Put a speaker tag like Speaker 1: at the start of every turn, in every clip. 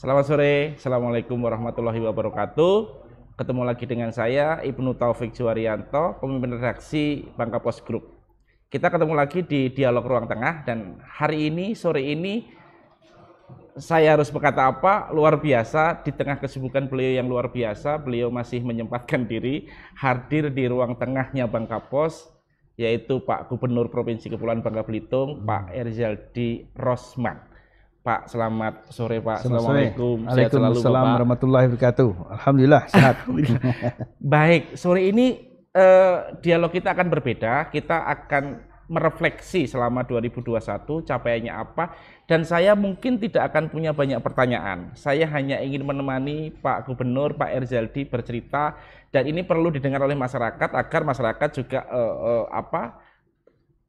Speaker 1: Selamat sore, Assalamualaikum warahmatullahi wabarakatuh Ketemu lagi dengan saya, Ibnu Taufik Juwarianto, pemimpin redaksi Bangka Pos Group Kita ketemu lagi di Dialog Ruang Tengah dan hari ini, sore ini saya harus berkata apa, luar biasa di tengah kesibukan beliau yang luar biasa Beliau masih menyempatkan diri hadir di ruang tengahnya Bangka Pos yaitu Pak Gubernur Provinsi Kepulauan Bangka Belitung, hmm. Pak Erzaldi Rosman. Pak, selamat sore Pak. Selamat Assalamualaikum. Waalaikumsalam
Speaker 2: warahmatullahi wabarakatuh. Alhamdulillah sehat.
Speaker 1: Baik, sore ini eh, dialog kita akan berbeda. Kita akan merefleksi selama 2021 capaiannya apa dan saya mungkin tidak akan punya banyak pertanyaan. Saya hanya ingin menemani Pak Gubernur, Pak Erzaldi bercerita dan ini perlu didengar oleh masyarakat agar masyarakat juga uh, uh, apa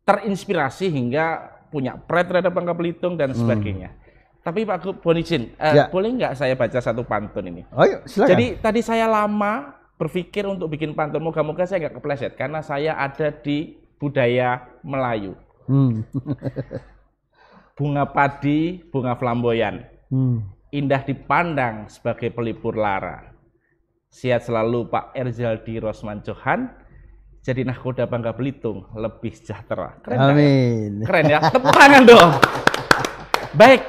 Speaker 1: terinspirasi hingga punya pride terhadap Bangka Belitung dan hmm. sebagainya. Hmm. Tapi Pak Bon uh, eh, ya. boleh nggak saya baca satu pantun ini? Oh, yuk, silakan. Jadi tadi saya lama berpikir untuk bikin pantun, moga-moga saya nggak kepleset karena saya ada di budaya Melayu. Hmm. bunga padi, bunga flamboyan, hmm. indah dipandang sebagai pelipur lara Sehat selalu Pak Erzaldi Rosman Johan. Jadi nahkoda Bangka Belitung lebih sejahtera. Keren ya?
Speaker 2: Amin. Ya? Keren ya. Tepuk tangan dong.
Speaker 1: Baik,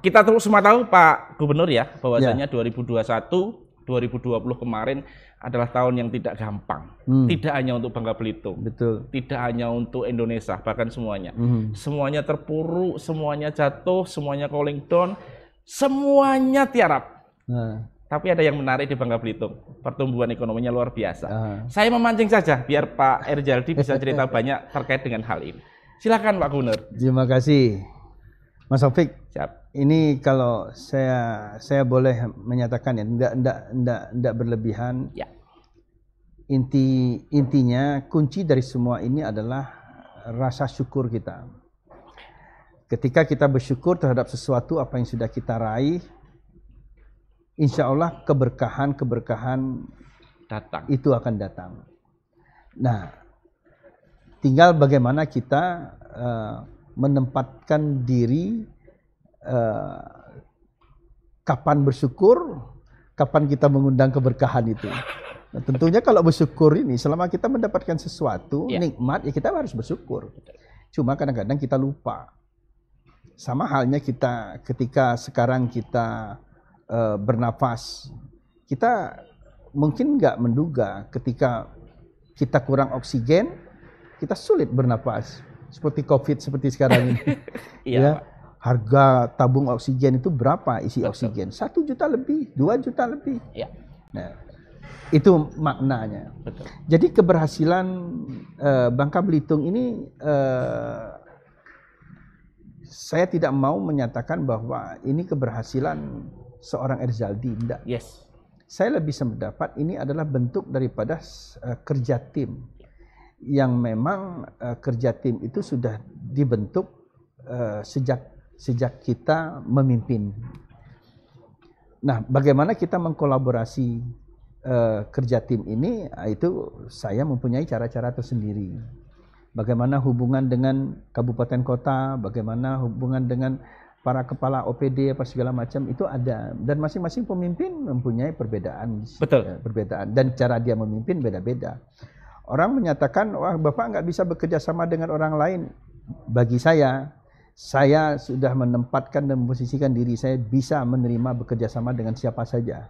Speaker 1: kita terus semua tahu Pak Gubernur ya bahwasanya ya. 2021 2020 kemarin adalah tahun yang tidak gampang. Hmm. Tidak hanya untuk Bangka Belitung. Betul. Tidak hanya untuk Indonesia, bahkan semuanya. Hmm. Semuanya terpuruk, semuanya jatuh, semuanya calling down, semuanya tiarap. Nah tapi ada yang menarik di Bangka Belitung, pertumbuhan ekonominya luar biasa. Uh. Saya memancing saja biar Pak Erjaldi bisa cerita banyak terkait dengan hal ini.
Speaker 2: Silakan Pak Gunur. Terima kasih. Mas Sofik Siap. ini kalau saya saya boleh menyatakan ya, tidak tidak tidak tidak berlebihan. Ya. Inti intinya kunci dari semua ini adalah rasa syukur kita. Ketika kita bersyukur terhadap sesuatu apa yang sudah kita raih, insya Allah keberkahan-keberkahan datang. Itu akan datang. Nah, tinggal bagaimana kita uh, menempatkan diri uh, kapan bersyukur, kapan kita mengundang keberkahan itu. Nah, tentunya kalau bersyukur ini selama kita mendapatkan sesuatu yeah. nikmat ya kita harus bersyukur. Cuma kadang-kadang kita lupa. Sama halnya kita ketika sekarang kita uh, bernafas. Kita mungkin nggak menduga ketika kita kurang oksigen, kita sulit bernafas. Seperti COVID seperti sekarang ini. Iya, ya, ya. Harga tabung oksigen itu berapa isi Betul. oksigen? Satu juta lebih, dua juta lebih. Ya, Nah, itu maknanya. Betul. Jadi keberhasilan uh, Bangka Belitung ini uh, saya tidak mau menyatakan bahwa ini keberhasilan seorang Erzaldi, tidak. Yes. Saya lebih sependapat ini adalah bentuk daripada uh, kerja tim yang memang uh, kerja tim itu sudah dibentuk uh, sejak sejak kita memimpin. Nah, bagaimana kita mengkolaborasi uh, kerja tim ini? Ah, itu saya mempunyai cara-cara tersendiri. Bagaimana hubungan dengan kabupaten kota, bagaimana hubungan dengan para kepala OPD apa segala macam itu ada dan masing-masing pemimpin mempunyai perbedaan betul ya, perbedaan dan cara dia memimpin beda-beda orang menyatakan wah bapak nggak bisa bekerja sama dengan orang lain bagi saya saya sudah menempatkan dan memposisikan diri saya bisa menerima bekerja sama dengan siapa saja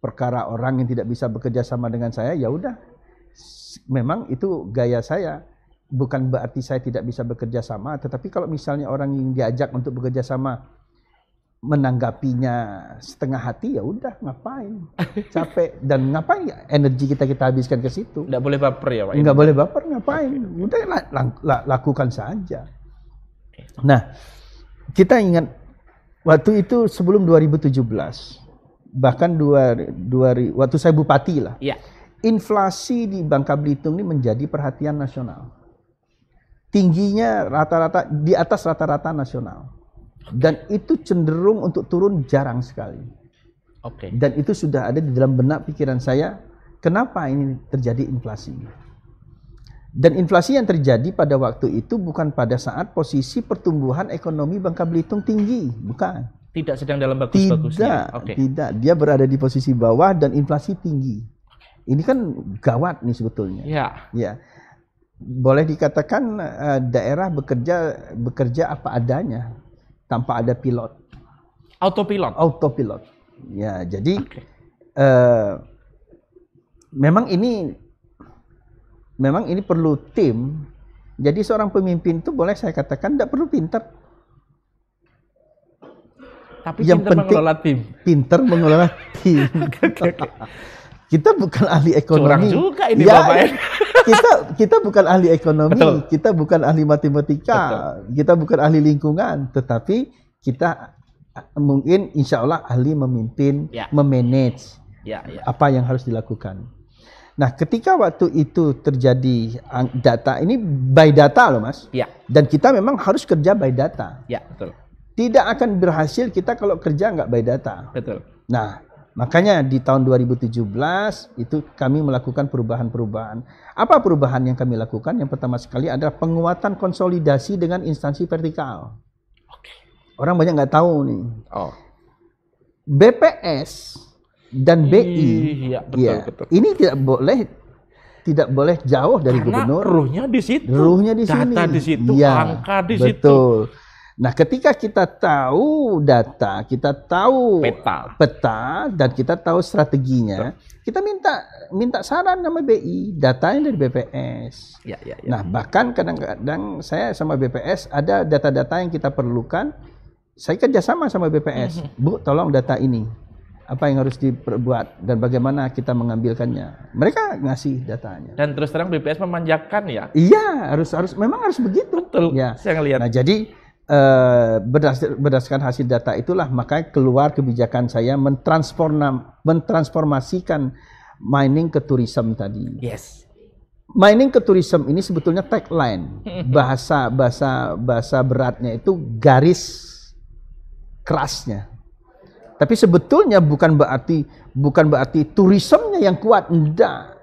Speaker 2: perkara orang yang tidak bisa bekerja sama dengan saya ya udah memang itu gaya saya bukan berarti saya tidak bisa bekerja sama, tetapi kalau misalnya orang yang diajak untuk bekerja sama menanggapinya setengah hati ya udah ngapain capek dan ngapain ya energi kita kita habiskan ke situ nggak boleh baper ya pak ya? nggak boleh baper ngapain okay. udah lah, lah, lakukan saja nah kita ingat waktu itu sebelum 2017 bahkan dua, dua waktu saya bupati lah ya. inflasi di Bangka Belitung ini menjadi perhatian nasional tingginya rata-rata di atas rata-rata nasional. Dan itu cenderung untuk turun jarang sekali. Oke. Okay. Dan itu sudah ada di dalam benak pikiran saya, kenapa ini terjadi inflasi? Dan inflasi yang terjadi pada waktu itu bukan pada saat posisi pertumbuhan ekonomi Bangka Belitung tinggi,
Speaker 1: bukan. Tidak sedang dalam bagus-bagusnya. Tidak, okay. tidak.
Speaker 2: Dia berada di posisi bawah dan inflasi tinggi. Okay. Ini kan gawat nih sebetulnya. Ya. Yeah. Ya boleh dikatakan uh, daerah bekerja bekerja apa adanya tanpa ada pilot. Autopilot. Autopilot. Ya, jadi okay. uh, eh, memang ini memang ini perlu tim. Jadi seorang pemimpin itu boleh saya katakan tidak perlu pinter.
Speaker 1: Tapi yang penting, mengelola tim.
Speaker 2: Pinter mengelola tim. okay, okay kita bukan ahli ekonomi. Curang juga ini ya, Bapak. Ya. Kita kita bukan ahli ekonomi, Betul. kita bukan ahli matematika, Betul. kita bukan ahli lingkungan, tetapi kita mungkin insya Allah ahli memimpin, ya. memanage ya, ya. apa yang harus dilakukan. Nah, ketika waktu itu terjadi data ini by data loh mas, ya. dan kita memang harus kerja by data. Ya, betul. Tidak akan berhasil kita kalau kerja nggak by data. Betul. Nah, Makanya di tahun 2017 itu kami melakukan perubahan-perubahan. Apa perubahan yang kami lakukan? Yang pertama sekali adalah penguatan konsolidasi dengan instansi vertikal. Oke. Orang banyak nggak tahu nih. Oh. BPS dan BI. Iya, betul, ya, betul. Ini tidak boleh tidak boleh jauh dari Karena gubernur. Ruhnya di situ. Ruhnya di sini. Data di situ, ya, angka di betul. situ. Betul Nah, ketika kita tahu data, kita tahu peta, peta dan kita tahu strateginya, Betul. kita minta minta saran sama BI, datanya dari BPS. Ya, ya, ya. Nah, bahkan kadang-kadang saya sama BPS ada data-data yang kita perlukan, saya kerjasama sama BPS, mhm. Bu, tolong data ini apa yang harus diperbuat dan bagaimana kita mengambilkannya. Mereka ngasih datanya.
Speaker 1: Dan terus terang BPS memanjakan ya.
Speaker 2: Iya, harus harus memang harus begitu. Betul. Ya. Saya ngelihat. Nah, jadi Eh, berdasarkan hasil data itulah maka keluar kebijakan saya mentransformasikan mining ke tourism tadi. Yes. Mining ke tourism ini sebetulnya tagline bahasa bahasa bahasa beratnya itu garis kerasnya. Tapi sebetulnya bukan berarti bukan berarti tourismnya yang kuat, enggak.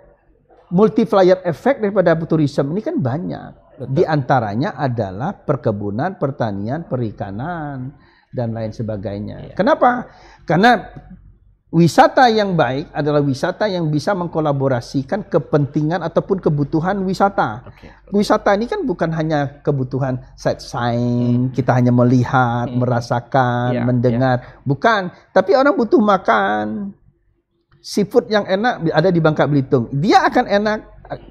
Speaker 2: Multiplier effect daripada turism ini kan banyak di antaranya adalah perkebunan, pertanian, perikanan dan lain sebagainya. Ya. Kenapa? Karena wisata yang baik adalah wisata yang bisa mengkolaborasikan kepentingan ataupun kebutuhan wisata. Okay. Wisata ini kan bukan hanya kebutuhan sight sign, hmm. kita hanya melihat, hmm. merasakan, ya. mendengar, ya. bukan, tapi orang butuh makan. Seafood yang enak ada di Bangka Belitung. Dia akan enak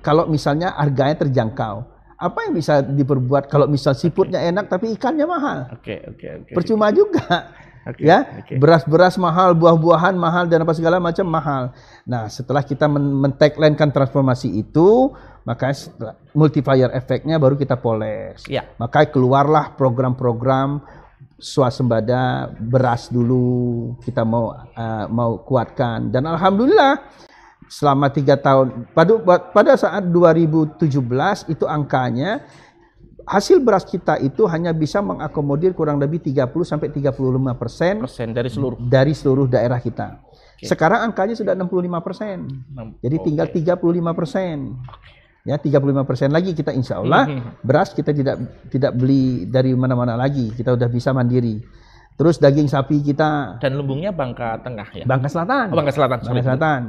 Speaker 2: kalau misalnya harganya terjangkau apa yang bisa diperbuat kalau misal siputnya okay. enak tapi ikannya mahal.
Speaker 1: Oke, okay, oke, okay, Okay, Percuma
Speaker 2: juga. Okay, ya, beras beras-beras mahal, buah-buahan mahal dan apa segala macam mahal. Nah, setelah kita men-tagline-kan transformasi itu, maka multiplier efeknya baru kita poles. Ya. Maka keluarlah program-program swasembada beras dulu kita mau uh, mau kuatkan dan alhamdulillah selama tiga tahun. Pada, pada saat 2017 itu angkanya hasil beras kita itu hanya bisa mengakomodir kurang lebih 30 sampai 35 persen dari seluruh dari seluruh daerah kita. Okay. Sekarang angkanya sudah 65 persen, jadi tinggal 35 persen. Ya 35 persen lagi kita insya Allah hmm, hmm, hmm. beras kita tidak tidak beli dari mana-mana lagi, kita sudah bisa mandiri. Terus daging sapi kita
Speaker 1: dan lumbungnya Bangka Tengah ya.
Speaker 2: Bangka Selatan. Oh, Bangka Selatan. Bangka Selatan. Bangka Selatan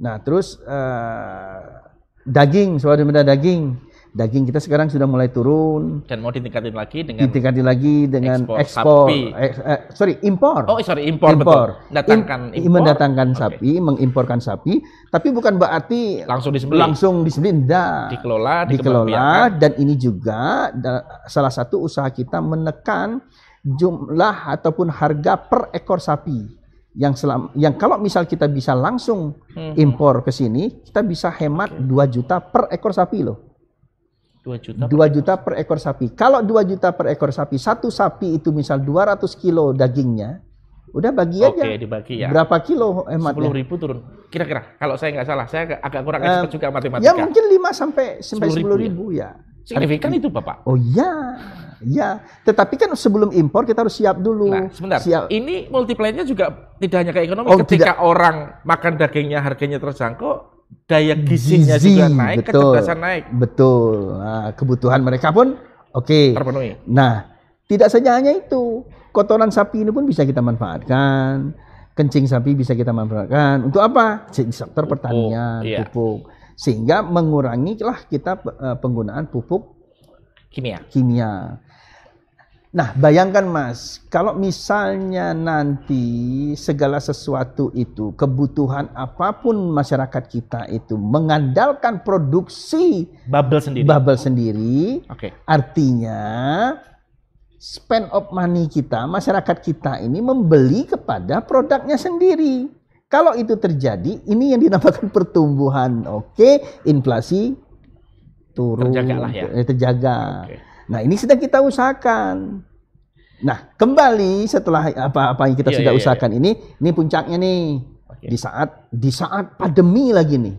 Speaker 2: Nah, terus uh, daging, soal benda daging. Daging kita sekarang sudah mulai turun.
Speaker 1: Dan mau ditingkatin lagi dengan
Speaker 2: ditingkatin lagi dengan ekspor, ekspor
Speaker 1: eh, eh, sorry impor. Oh sorry impor, impor. betul. Datangkan impor. mendatangkan
Speaker 2: okay. sapi, mengimporkan sapi, tapi bukan berarti langsung disembelih. Langsung disembelih, enggak. Dikelola, dikelola dan ini juga salah satu usaha kita menekan jumlah ataupun harga per ekor sapi yang selam, yang kalau misal kita bisa langsung hmm. impor ke sini, kita bisa hemat okay. 2 juta per ekor sapi loh. 2 juta. 2 per juta per ekor sapi. Kalau 2 juta per ekor sapi, satu sapi itu misal 200 kilo dagingnya, udah bagi okay, aja. Oke,
Speaker 1: dibagi ya. Berapa
Speaker 2: kilo hematnya? 10 ribu turun.
Speaker 1: Kira-kira kalau saya nggak salah, saya agak kurang eh, expert uh, juga ya matematika. Ya mungkin
Speaker 2: 5 sampai sampai 10.000 10 ya. ya. Signifikan itu Bapak. Oh iya. Ya, tetapi kan sebelum impor kita harus
Speaker 1: siap dulu. Nah, sebentar. Siap. Ini multipliernya juga tidak hanya ke ekonomi. Oh, Ketika tidak. orang makan dagingnya harganya terjangkau, daya gizinya Gizi, juga naik, betul, kecerdasan naik.
Speaker 2: Betul. Nah, kebutuhan mereka pun oke. Okay. Terpenuhi. Nah, tidak saja hanya itu. Kotoran sapi ini pun bisa kita manfaatkan. Kencing sapi bisa kita manfaatkan. Untuk apa? Sektor pertanian, pupuk. Iya. pupuk sehingga mengurangi lah kita e, penggunaan pupuk kimia. Kimia. Nah, bayangkan Mas, kalau misalnya nanti segala sesuatu itu kebutuhan apapun masyarakat kita itu mengandalkan produksi bubble sendiri. Bubble sendiri. Oke. Okay. Artinya spend of money kita, masyarakat kita ini membeli kepada produknya sendiri. Kalau itu terjadi, ini yang dinamakan pertumbuhan. Oke, okay? inflasi turun. Terjagalah ya. Eh, terjaga. Okay. Nah, ini sudah kita usahakan. Nah, kembali setelah apa-apa yang kita yeah, sudah yeah, iya, usahakan yeah. ini, ini puncaknya nih. Okay. Di saat di saat pandemi lagi nih.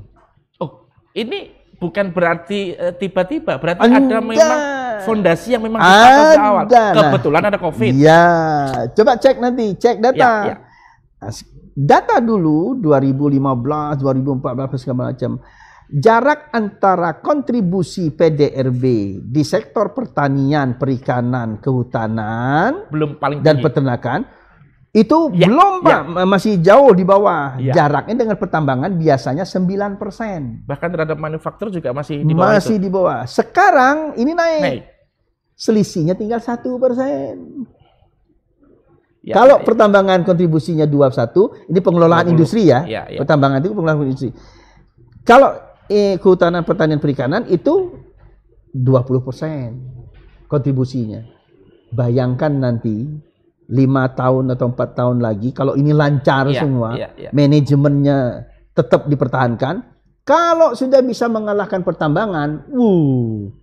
Speaker 1: Oh, ini bukan berarti eh, tiba-tiba, uh, berarti Anda. ada memang fondasi yang memang kita dari awal. Nah. Kebetulan nah, ada COVID. Iya,
Speaker 2: coba cek nanti, cek data. Ya, yeah. Ya data dulu 2015, 2014 segala macam. Jarak antara kontribusi PDRB di sektor pertanian, perikanan, kehutanan belum paling dan peternakan itu ya, ya. belum ya. Pak, masih jauh di bawah. Ya. Jaraknya dengan pertambangan biasanya 9%.
Speaker 1: Bahkan terhadap manufaktur juga masih di bawah. Masih itu.
Speaker 2: di bawah. Sekarang ini naik. naik. Selisihnya tinggal satu persen. Ya, Kalau ya, pertambangan ya. kontribusinya satu, ini pengelolaan 20. industri ya. Ya, ya. Pertambangan itu pengelolaan industri. Kalau eh, kehutanan pertanian perikanan itu 20% kontribusinya. Bayangkan nanti lima tahun atau empat tahun lagi kalau ini lancar ya, semua, ya, ya. manajemennya tetap dipertahankan. Kalau sudah bisa mengalahkan pertambangan, wuh,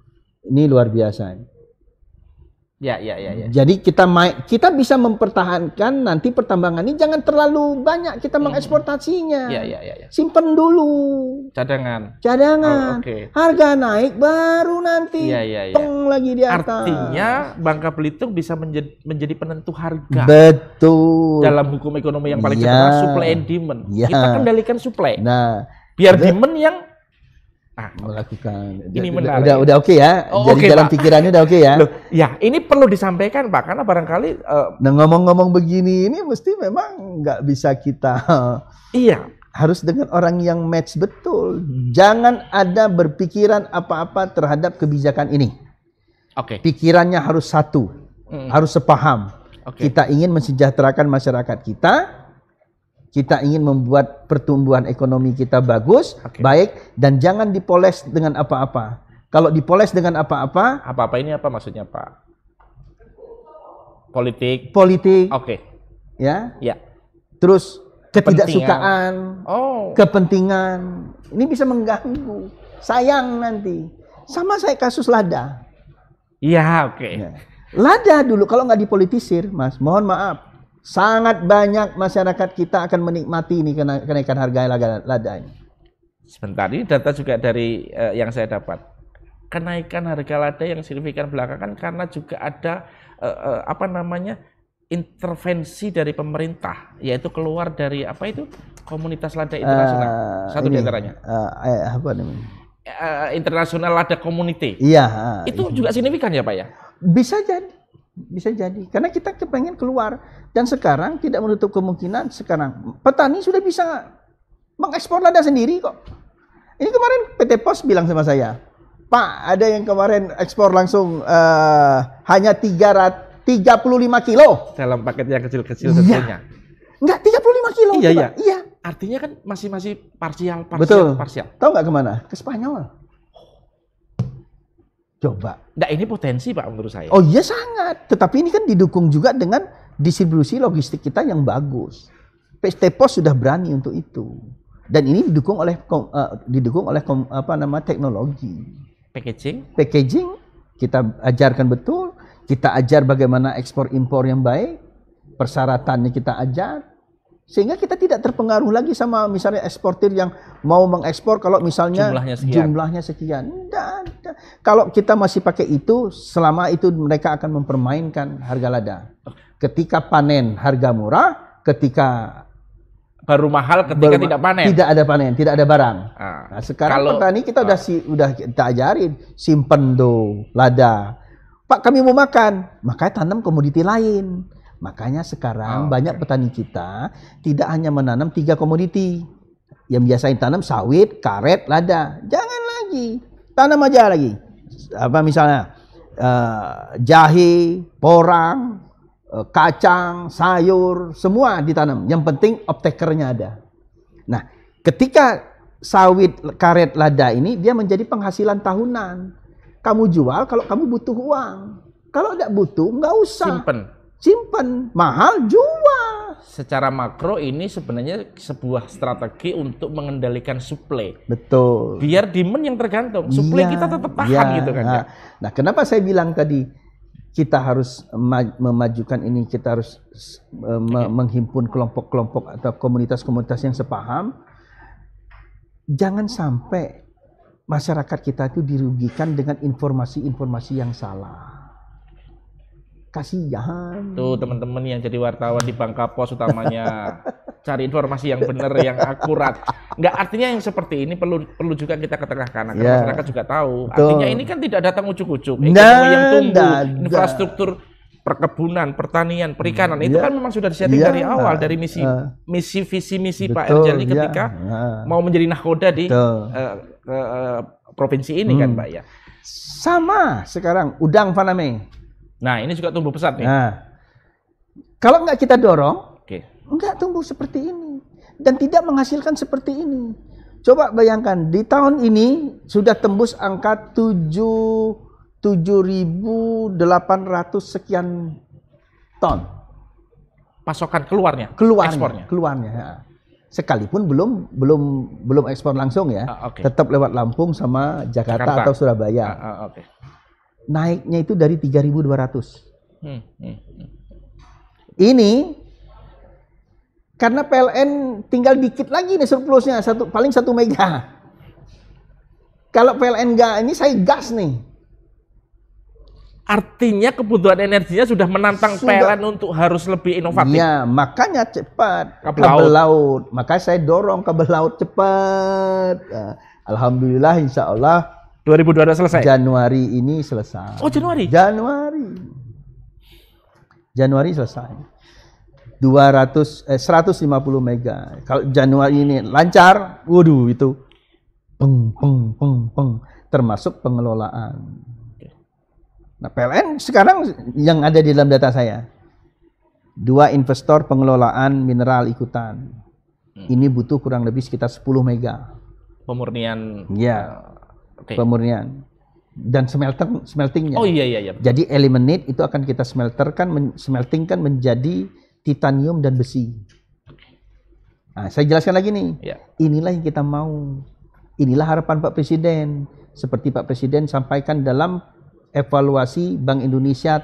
Speaker 2: ini luar biasa.
Speaker 1: Ya, ya, ya, ya.
Speaker 2: Jadi kita main, kita bisa mempertahankan nanti pertambangan ini jangan terlalu banyak kita hmm. mengeksportasinya. Ya, ya, ya, ya. Simpen dulu.
Speaker 1: Cadangan. Cadangan. Oh, okay.
Speaker 2: Harga naik baru nanti. Ya, ya, ya. Tong lagi di atas. Artinya
Speaker 1: Bangka Belitung bisa menjadi, penentu harga. Betul. Dalam hukum ekonomi yang paling ya. cepat supply and demand. Ya. Kita kendalikan supply. Nah, biar demand yang Nah, melakukan ini menarik. Udah ya. udah oke okay ya. Oh, Jadi okay, dalam Pak. pikirannya udah oke okay ya. Loh, ya, ini perlu disampaikan Pak karena barangkali uh,
Speaker 2: nah ngomong-ngomong begini ini mesti memang nggak bisa kita Iya. Harus dengan orang yang match betul. Hmm. Jangan ada berpikiran apa-apa terhadap kebijakan ini. Oke. Okay. Pikirannya harus satu. Mm. Harus sepaham. Okay. Kita ingin mensejahterakan masyarakat kita kita ingin membuat pertumbuhan ekonomi kita bagus, okay. baik, dan jangan dipoles dengan apa-apa. Kalau dipoles
Speaker 1: dengan apa-apa, apa-apa ini apa maksudnya, Pak? Politik. Politik. Oke. Okay. Ya. Ya. Terus ketidaksukaan,
Speaker 2: oh. kepentingan, ini bisa mengganggu. Sayang nanti. Sama saya kasus Lada. Iya, oke. Okay. Ya. Lada dulu kalau nggak dipolitisir, Mas, mohon maaf Sangat banyak masyarakat kita akan menikmati ini kenaikan harga
Speaker 1: lada ini. Sebentar, ini data juga dari uh, yang saya dapat. Kenaikan harga lada yang signifikan belakangan karena juga ada uh, uh, apa namanya intervensi dari pemerintah, yaitu keluar dari apa itu komunitas lada internasional. Uh, Satu ini, di
Speaker 2: Uh, apa namanya?
Speaker 1: Uh, internasional lada community. Iya.
Speaker 2: Uh, itu ini. Iya. juga
Speaker 1: signifikan ya pak ya? Bisa jadi bisa
Speaker 2: jadi karena kita kepengen keluar dan sekarang tidak menutup kemungkinan sekarang petani sudah bisa mengekspor lada sendiri kok ini kemarin PT Pos bilang sama saya Pak ada yang kemarin ekspor langsung uh, hanya lima kilo
Speaker 1: dalam paket yang kecil-kecil iya. tentunya nggak tiga puluh lima kilo iya, iya iya artinya kan masih masih parsial parsial Betul. parsial tahu nggak kemana ke Spanyol Coba. Nah ini potensi Pak menurut saya. Oh iya
Speaker 2: sangat. Tetapi ini kan didukung juga dengan distribusi logistik kita yang bagus. PT Pos sudah berani untuk itu. Dan ini didukung oleh uh, didukung oleh apa nama teknologi.
Speaker 1: Packaging.
Speaker 2: Packaging kita ajarkan betul. Kita ajar bagaimana ekspor impor yang baik. Persyaratannya kita ajar sehingga kita tidak terpengaruh lagi sama misalnya eksportir yang mau mengekspor kalau misalnya jumlahnya sekian. Jumlahnya sekian. Nggak, nggak. Kalau kita masih pakai itu, selama itu mereka akan mempermainkan harga lada. Ketika panen harga murah, ketika
Speaker 1: baru mahal ketika baru, tidak panen. Tidak
Speaker 2: ada panen, tidak ada barang. Ah. Nah, sekarang kalau, petani kita udah ah. si udah kita ajarin simpen do lada. Pak kami mau makan, makanya tanam komoditi lain Makanya sekarang oh, banyak petani kita tidak hanya menanam tiga komoditi. Yang biasanya tanam sawit, karet, lada. Jangan lagi. Tanam aja lagi. Apa misalnya uh, jahe, porang, uh, kacang, sayur, semua ditanam. Yang penting optekernya ada. Nah, ketika sawit, karet, lada ini dia menjadi penghasilan tahunan. Kamu jual kalau kamu butuh uang. Kalau tidak butuh, nggak usah. Simpen Simpen, mahal jual.
Speaker 1: Secara makro ini sebenarnya sebuah strategi untuk mengendalikan suplai.
Speaker 2: Betul.
Speaker 1: Biar demand yang tergantung, suplai ya, kita tetap tahan ya, gitu kan. Ya?
Speaker 2: Nah, nah, kenapa saya bilang tadi kita harus memajukan ini, kita harus e, me menghimpun kelompok-kelompok atau komunitas-komunitas yang sepaham. Jangan sampai masyarakat kita itu dirugikan dengan informasi-informasi yang salah kasihan.
Speaker 1: Tuh teman-teman yang jadi wartawan di Bangka Pos utamanya cari informasi yang benar, yang akurat. Nggak artinya yang seperti ini perlu perlu juga kita ketengahkan agar yeah. masyarakat juga tahu. Betul. Artinya ini kan tidak datang ujuk-ujuk. ini nah, yang tumbuh, nah, infrastruktur perkebunan, pertanian, perikanan hmm, itu ya. kan memang sudah disetting yeah. dari awal nah, dari misi uh, misi visi misi Pak Erjali ya, ketika yeah. mau menjadi nahkoda di uh, uh, provinsi ini kan, hmm. kan Pak ya. Sama sekarang udang faname. Nah, ini juga tumbuh pesat nih. Nah,
Speaker 2: kalau nggak kita dorong, okay. nggak tumbuh seperti ini dan tidak menghasilkan seperti ini. Coba bayangkan di tahun ini sudah tembus angka delapan 7.800 sekian ton
Speaker 1: pasokan keluarnya, keluarnya, ekspornya.
Speaker 2: keluarnya. Ya. Sekalipun belum belum belum ekspor langsung ya, uh, ah, okay. tetap lewat Lampung sama Jakarta, Jakarta. atau Surabaya. Uh, ah, uh, ah, okay naiknya itu dari 3.200.
Speaker 1: Hmm, hmm, hmm,
Speaker 2: Ini karena PLN tinggal dikit lagi nih surplusnya satu paling satu mega. Kalau PLN nggak ini saya gas nih.
Speaker 1: Artinya kebutuhan energinya sudah menantang sudah. PLN untuk harus lebih inovatif. Ya, makanya cepat kabel, kabel laut.
Speaker 2: laut. Maka saya dorong kabel laut cepat. Ya, Alhamdulillah, insya Allah 2022 selesai. Januari ini selesai. Oh, Januari. Januari. Januari selesai. 200 eh 150 mega. Kalau Januari ini lancar, waduh itu peng peng peng peng termasuk pengelolaan. Nah, PLN sekarang yang ada di dalam data saya dua investor pengelolaan mineral ikutan. Hmm. Ini butuh kurang lebih sekitar 10 mega.
Speaker 1: Pemurnian. Ya okay.
Speaker 2: pemurnian dan smelter smeltingnya. Oh
Speaker 1: iya iya iya. Jadi
Speaker 2: eliminate itu akan kita smelterkan smeltingkan menjadi titanium dan besi. Nah, saya jelaskan lagi nih. Ya. Inilah yang kita mau. Inilah harapan Pak Presiden. Seperti Pak Presiden sampaikan dalam evaluasi Bank Indonesia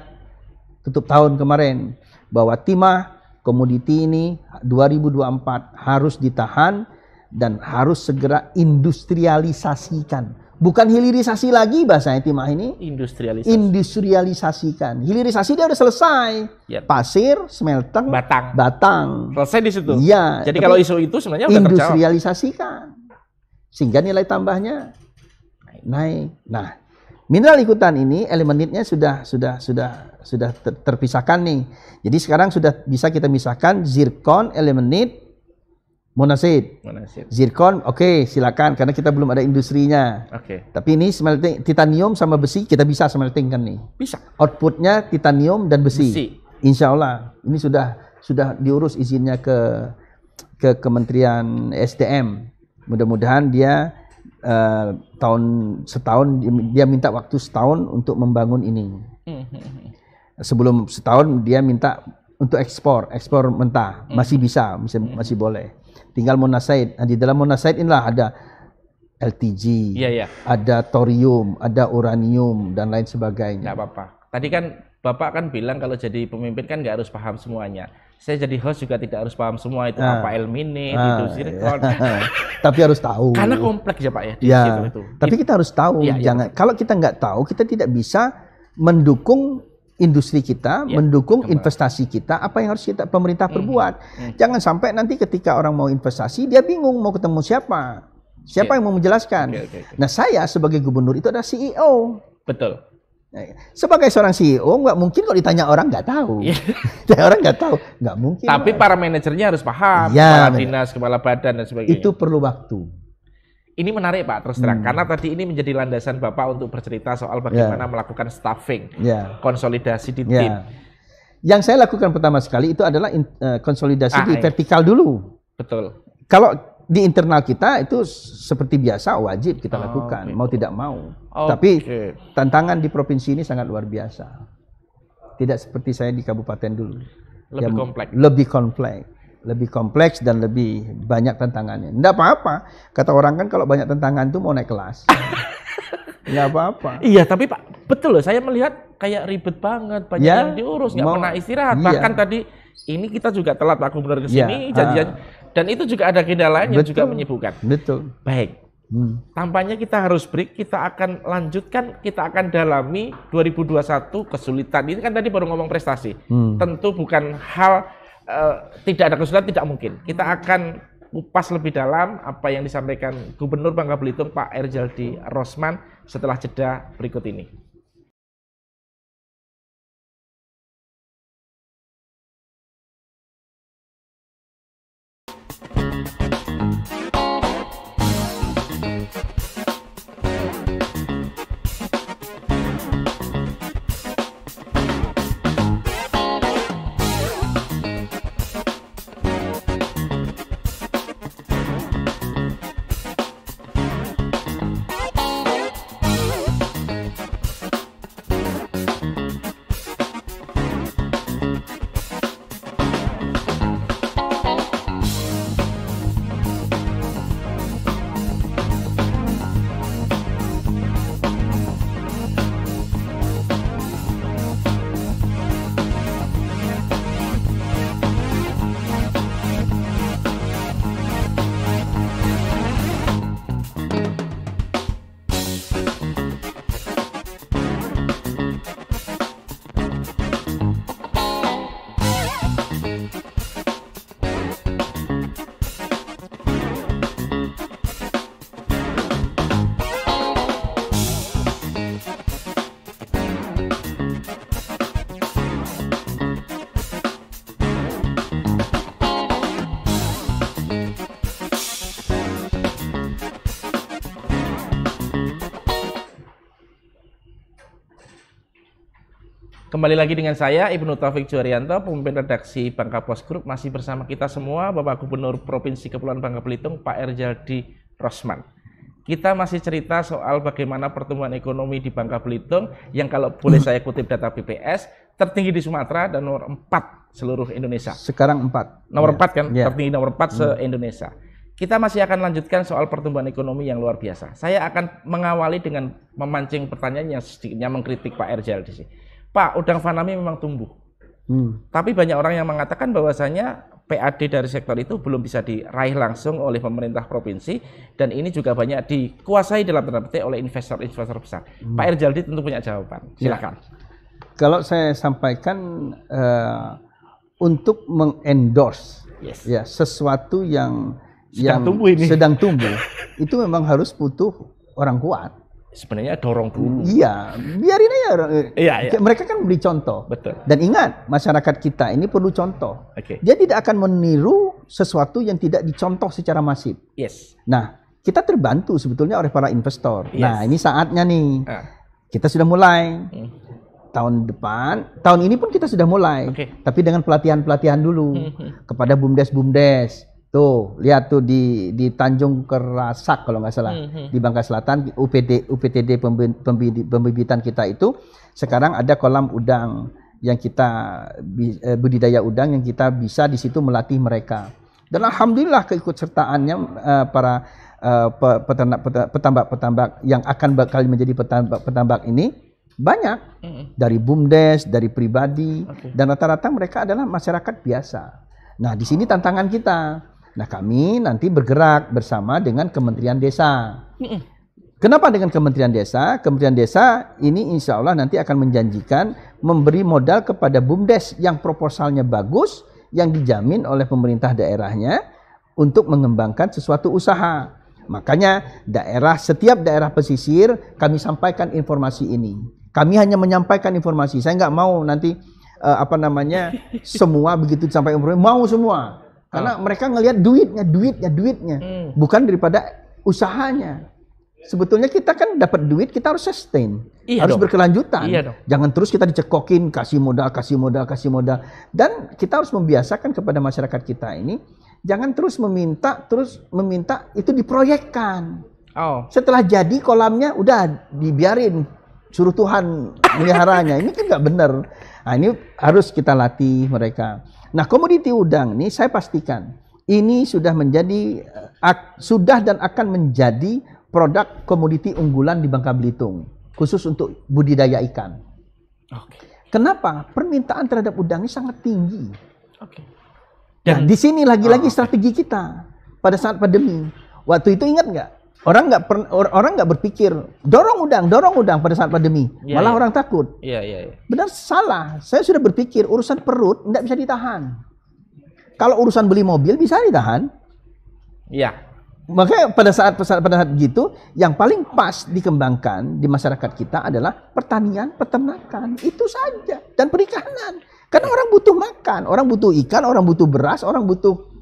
Speaker 2: tutup tahun kemarin bahwa timah komoditi ini 2024 harus ditahan dan harus segera industrialisasikan Bukan hilirisasi lagi bahasanya timah
Speaker 1: ini. Industrialisasi.
Speaker 2: Industrialisasikan. Hilirisasi dia udah selesai. Yep. Pasir, smelter, batang. Batang.
Speaker 1: Selesai di situ. Iya. Jadi kalau isu itu sebenarnya udah
Speaker 2: industrialisasikan. Sehingga nilai tambahnya naik. Nah, mineral ikutan ini elemennya sudah sudah sudah sudah terpisahkan nih. Jadi sekarang sudah bisa kita misahkan zirkon, elemenit, Monasid. Monasid. Zircon, oke, okay, silakan karena kita belum ada industrinya. Oke. Okay. Tapi ini smelting titanium sama besi kita bisa smelting kan nih. Bisa. Outputnya titanium dan besi. besi. Insya Allah ini sudah sudah diurus izinnya ke ke Kementerian SDM. Mudah-mudahan dia uh, tahun setahun dia minta waktu setahun untuk membangun ini. Sebelum setahun dia minta untuk ekspor, ekspor mentah masih bisa, masih, masih boleh tinggal monasaid. Nah, di dalam monasaid inilah ada LTG, yeah, yeah. ada thorium, ada uranium dan lain sebagainya. Tidak apa-apa.
Speaker 1: Tadi kan Bapak kan bilang kalau jadi pemimpin kan nggak harus paham semuanya. Saya jadi host juga tidak harus paham semua itu nah. apa ilmini, nah, itu ah, silikon. Iya.
Speaker 2: Tapi harus tahu. Karena
Speaker 1: kompleks ya Pak ya di ya. situ itu. Tapi iya.
Speaker 2: kita harus tahu, ya, jangan ya. kalau kita nggak tahu kita tidak bisa mendukung industri kita, ya, mendukung kembali. investasi kita, apa yang harus kita pemerintah hmm, perbuat. Mm -hmm. Jangan sampai nanti ketika orang mau investasi dia bingung mau ketemu siapa. Siapa yeah. yang mau menjelaskan? Okay, ya, okay, okay. Nah, saya sebagai gubernur itu ada CEO.
Speaker 1: Betul. Nah,
Speaker 2: sebagai seorang CEO nggak mungkin kalau ditanya orang nggak tahu, yeah. Ya. orang nggak tahu, nggak mungkin. Tapi lah. para
Speaker 1: manajernya harus paham, ya, kepala dinas, kepala badan dan sebagainya. Itu perlu waktu. Ini menarik Pak terus terang hmm. karena tadi ini menjadi landasan Bapak untuk bercerita soal bagaimana yeah. melakukan staffing, yeah. konsolidasi di yeah.
Speaker 2: Yang saya lakukan pertama sekali itu adalah in, uh, konsolidasi ah, di iya. vertikal dulu. Betul. Kalau di internal kita itu seperti biasa wajib kita oh, lakukan mau tidak mau. Okay. Tapi tantangan di provinsi ini sangat luar biasa. Tidak seperti saya di kabupaten dulu. Lebih kompleks. Lebih kompleks lebih kompleks dan lebih banyak tantangannya. Enggak apa-apa. Kata orang kan kalau banyak tantangan tuh mau naik kelas.
Speaker 1: Enggak apa-apa. Iya, tapi Pak, betul loh saya melihat kayak ribet banget, banyak ya, yang diurus, nggak pernah istirahat. Iya. Bahkan tadi ini kita juga telat Pak Gubernur ke iya, sini, ya, Dan itu juga ada kendala lain yang juga menyibukkan. Betul. Baik. Hmm. Tampaknya kita harus break, kita akan lanjutkan, kita akan dalami 2021 kesulitan. Ini kan tadi baru ngomong prestasi. Hmm. Tentu bukan hal Eh, tidak ada kesulitan tidak mungkin. Kita hmm. akan kupas lebih dalam apa yang disampaikan Gubernur Bangka Belitung Pak Erjaldi Rosman setelah jeda berikut ini. Kembali lagi dengan saya Ibnu Taufik Juarianto, pemimpin redaksi Bangka Pos Group. Masih bersama kita semua Bapak Gubernur Provinsi Kepulauan Bangka Belitung Pak Erjaldi Rosman. Kita masih cerita soal bagaimana pertumbuhan ekonomi di Bangka Belitung yang kalau boleh saya kutip data BPS tertinggi di Sumatera dan nomor 4 seluruh Indonesia.
Speaker 2: Sekarang 4. Nomor yeah. Ya. 4 kan, yeah. tertinggi
Speaker 1: nomor 4 yeah. se-Indonesia. Hmm. Kita masih akan lanjutkan soal pertumbuhan ekonomi yang luar biasa. Saya akan mengawali dengan memancing pertanyaan yang sedikitnya mengkritik Pak Erjaldi sih Pak, udang fanami memang tumbuh. Hmm. Tapi banyak orang yang mengatakan bahwasanya PAD dari sektor itu belum bisa diraih langsung oleh pemerintah provinsi dan ini juga banyak dikuasai dalam tanda petik oleh investor-investor besar. Hmm. Pak Erjaldi tentu punya jawaban. Ya. Silakan.
Speaker 2: Ya. Kalau saya sampaikan uh, untuk mengendorse yes. ya sesuatu yang sedang yang tumbuh ini. sedang tumbuh itu memang harus butuh orang kuat sebenarnya dorong dulu. Iya, biarin aja. Eh, iya, iya. Mereka kan beli contoh. Betul. Dan ingat, masyarakat kita ini perlu contoh. Oke. Okay. Dia tidak akan meniru sesuatu yang tidak dicontoh secara masif. Yes. Nah, kita terbantu sebetulnya oleh para investor. Yes. Nah, ini saatnya nih. Uh. Kita sudah mulai. Hmm. Tahun depan, tahun ini pun kita sudah mulai. Okay. Tapi dengan pelatihan-pelatihan dulu hmm, hmm. kepada bumdes-bumdes Tuh, lihat tuh di di Tanjung Kerasak kalau nggak salah mm -hmm. di Bangka Selatan UPD UPTD pembibitan kita itu sekarang ada kolam udang yang kita eh, budidaya udang yang kita bisa di situ melatih mereka. Dan alhamdulillah keikutsertaannya uh, para uh, eh, peternak petambak-petambak yang akan bakal menjadi petambak-petambak ini banyak mm -hmm. dari bumdes, dari pribadi okay. dan rata-rata mereka adalah masyarakat biasa. Nah, di sini oh. tantangan kita Nah kami nanti bergerak bersama dengan Kementerian Desa. Kenapa dengan Kementerian Desa? Kementerian Desa ini insya Allah nanti akan menjanjikan memberi modal kepada BUMDes yang proposalnya bagus, yang dijamin oleh pemerintah daerahnya untuk mengembangkan sesuatu usaha. Makanya daerah setiap daerah pesisir kami sampaikan informasi ini. Kami hanya menyampaikan informasi. Saya nggak mau nanti uh, apa namanya semua begitu sampai informasi mau semua karena ah. mereka ngelihat duitnya, duitnya, duitnya, hmm. bukan daripada usahanya. Sebetulnya kita kan dapat duit, kita harus sustain, iya harus dong. berkelanjutan. Iya Jangan terus kita dicekokin, kasih modal, kasih modal, kasih modal. Dan kita harus membiasakan kepada masyarakat kita ini, jangan terus meminta, terus meminta itu diproyekkan. Oh. Setelah jadi kolamnya udah dibiarin, suruh Tuhan meliharanya. ini kan nggak benar. Nah, ini harus kita latih mereka. Nah, komoditi udang ini saya pastikan ini sudah menjadi eh, sudah dan akan menjadi produk komoditi unggulan di Bangka Belitung khusus untuk budidaya ikan. Okay. Kenapa? Permintaan terhadap udang ini sangat tinggi. Okay. Dan nah, di sini lagi-lagi oh, strategi kita pada saat pandemi. Waktu itu ingat nggak? Orang nggak orang nggak berpikir dorong udang, dorong udang pada saat pandemi. Ya, Malah ya. orang takut. Iya, iya, ya. Benar salah. Saya sudah berpikir urusan perut nggak bisa ditahan. Kalau urusan beli mobil bisa ditahan.
Speaker 1: Iya. Makanya
Speaker 2: pada saat pada saat gitu yang paling pas dikembangkan di masyarakat kita adalah pertanian, peternakan. Itu saja dan perikanan. Karena orang butuh makan, orang butuh ikan, orang butuh beras, orang butuh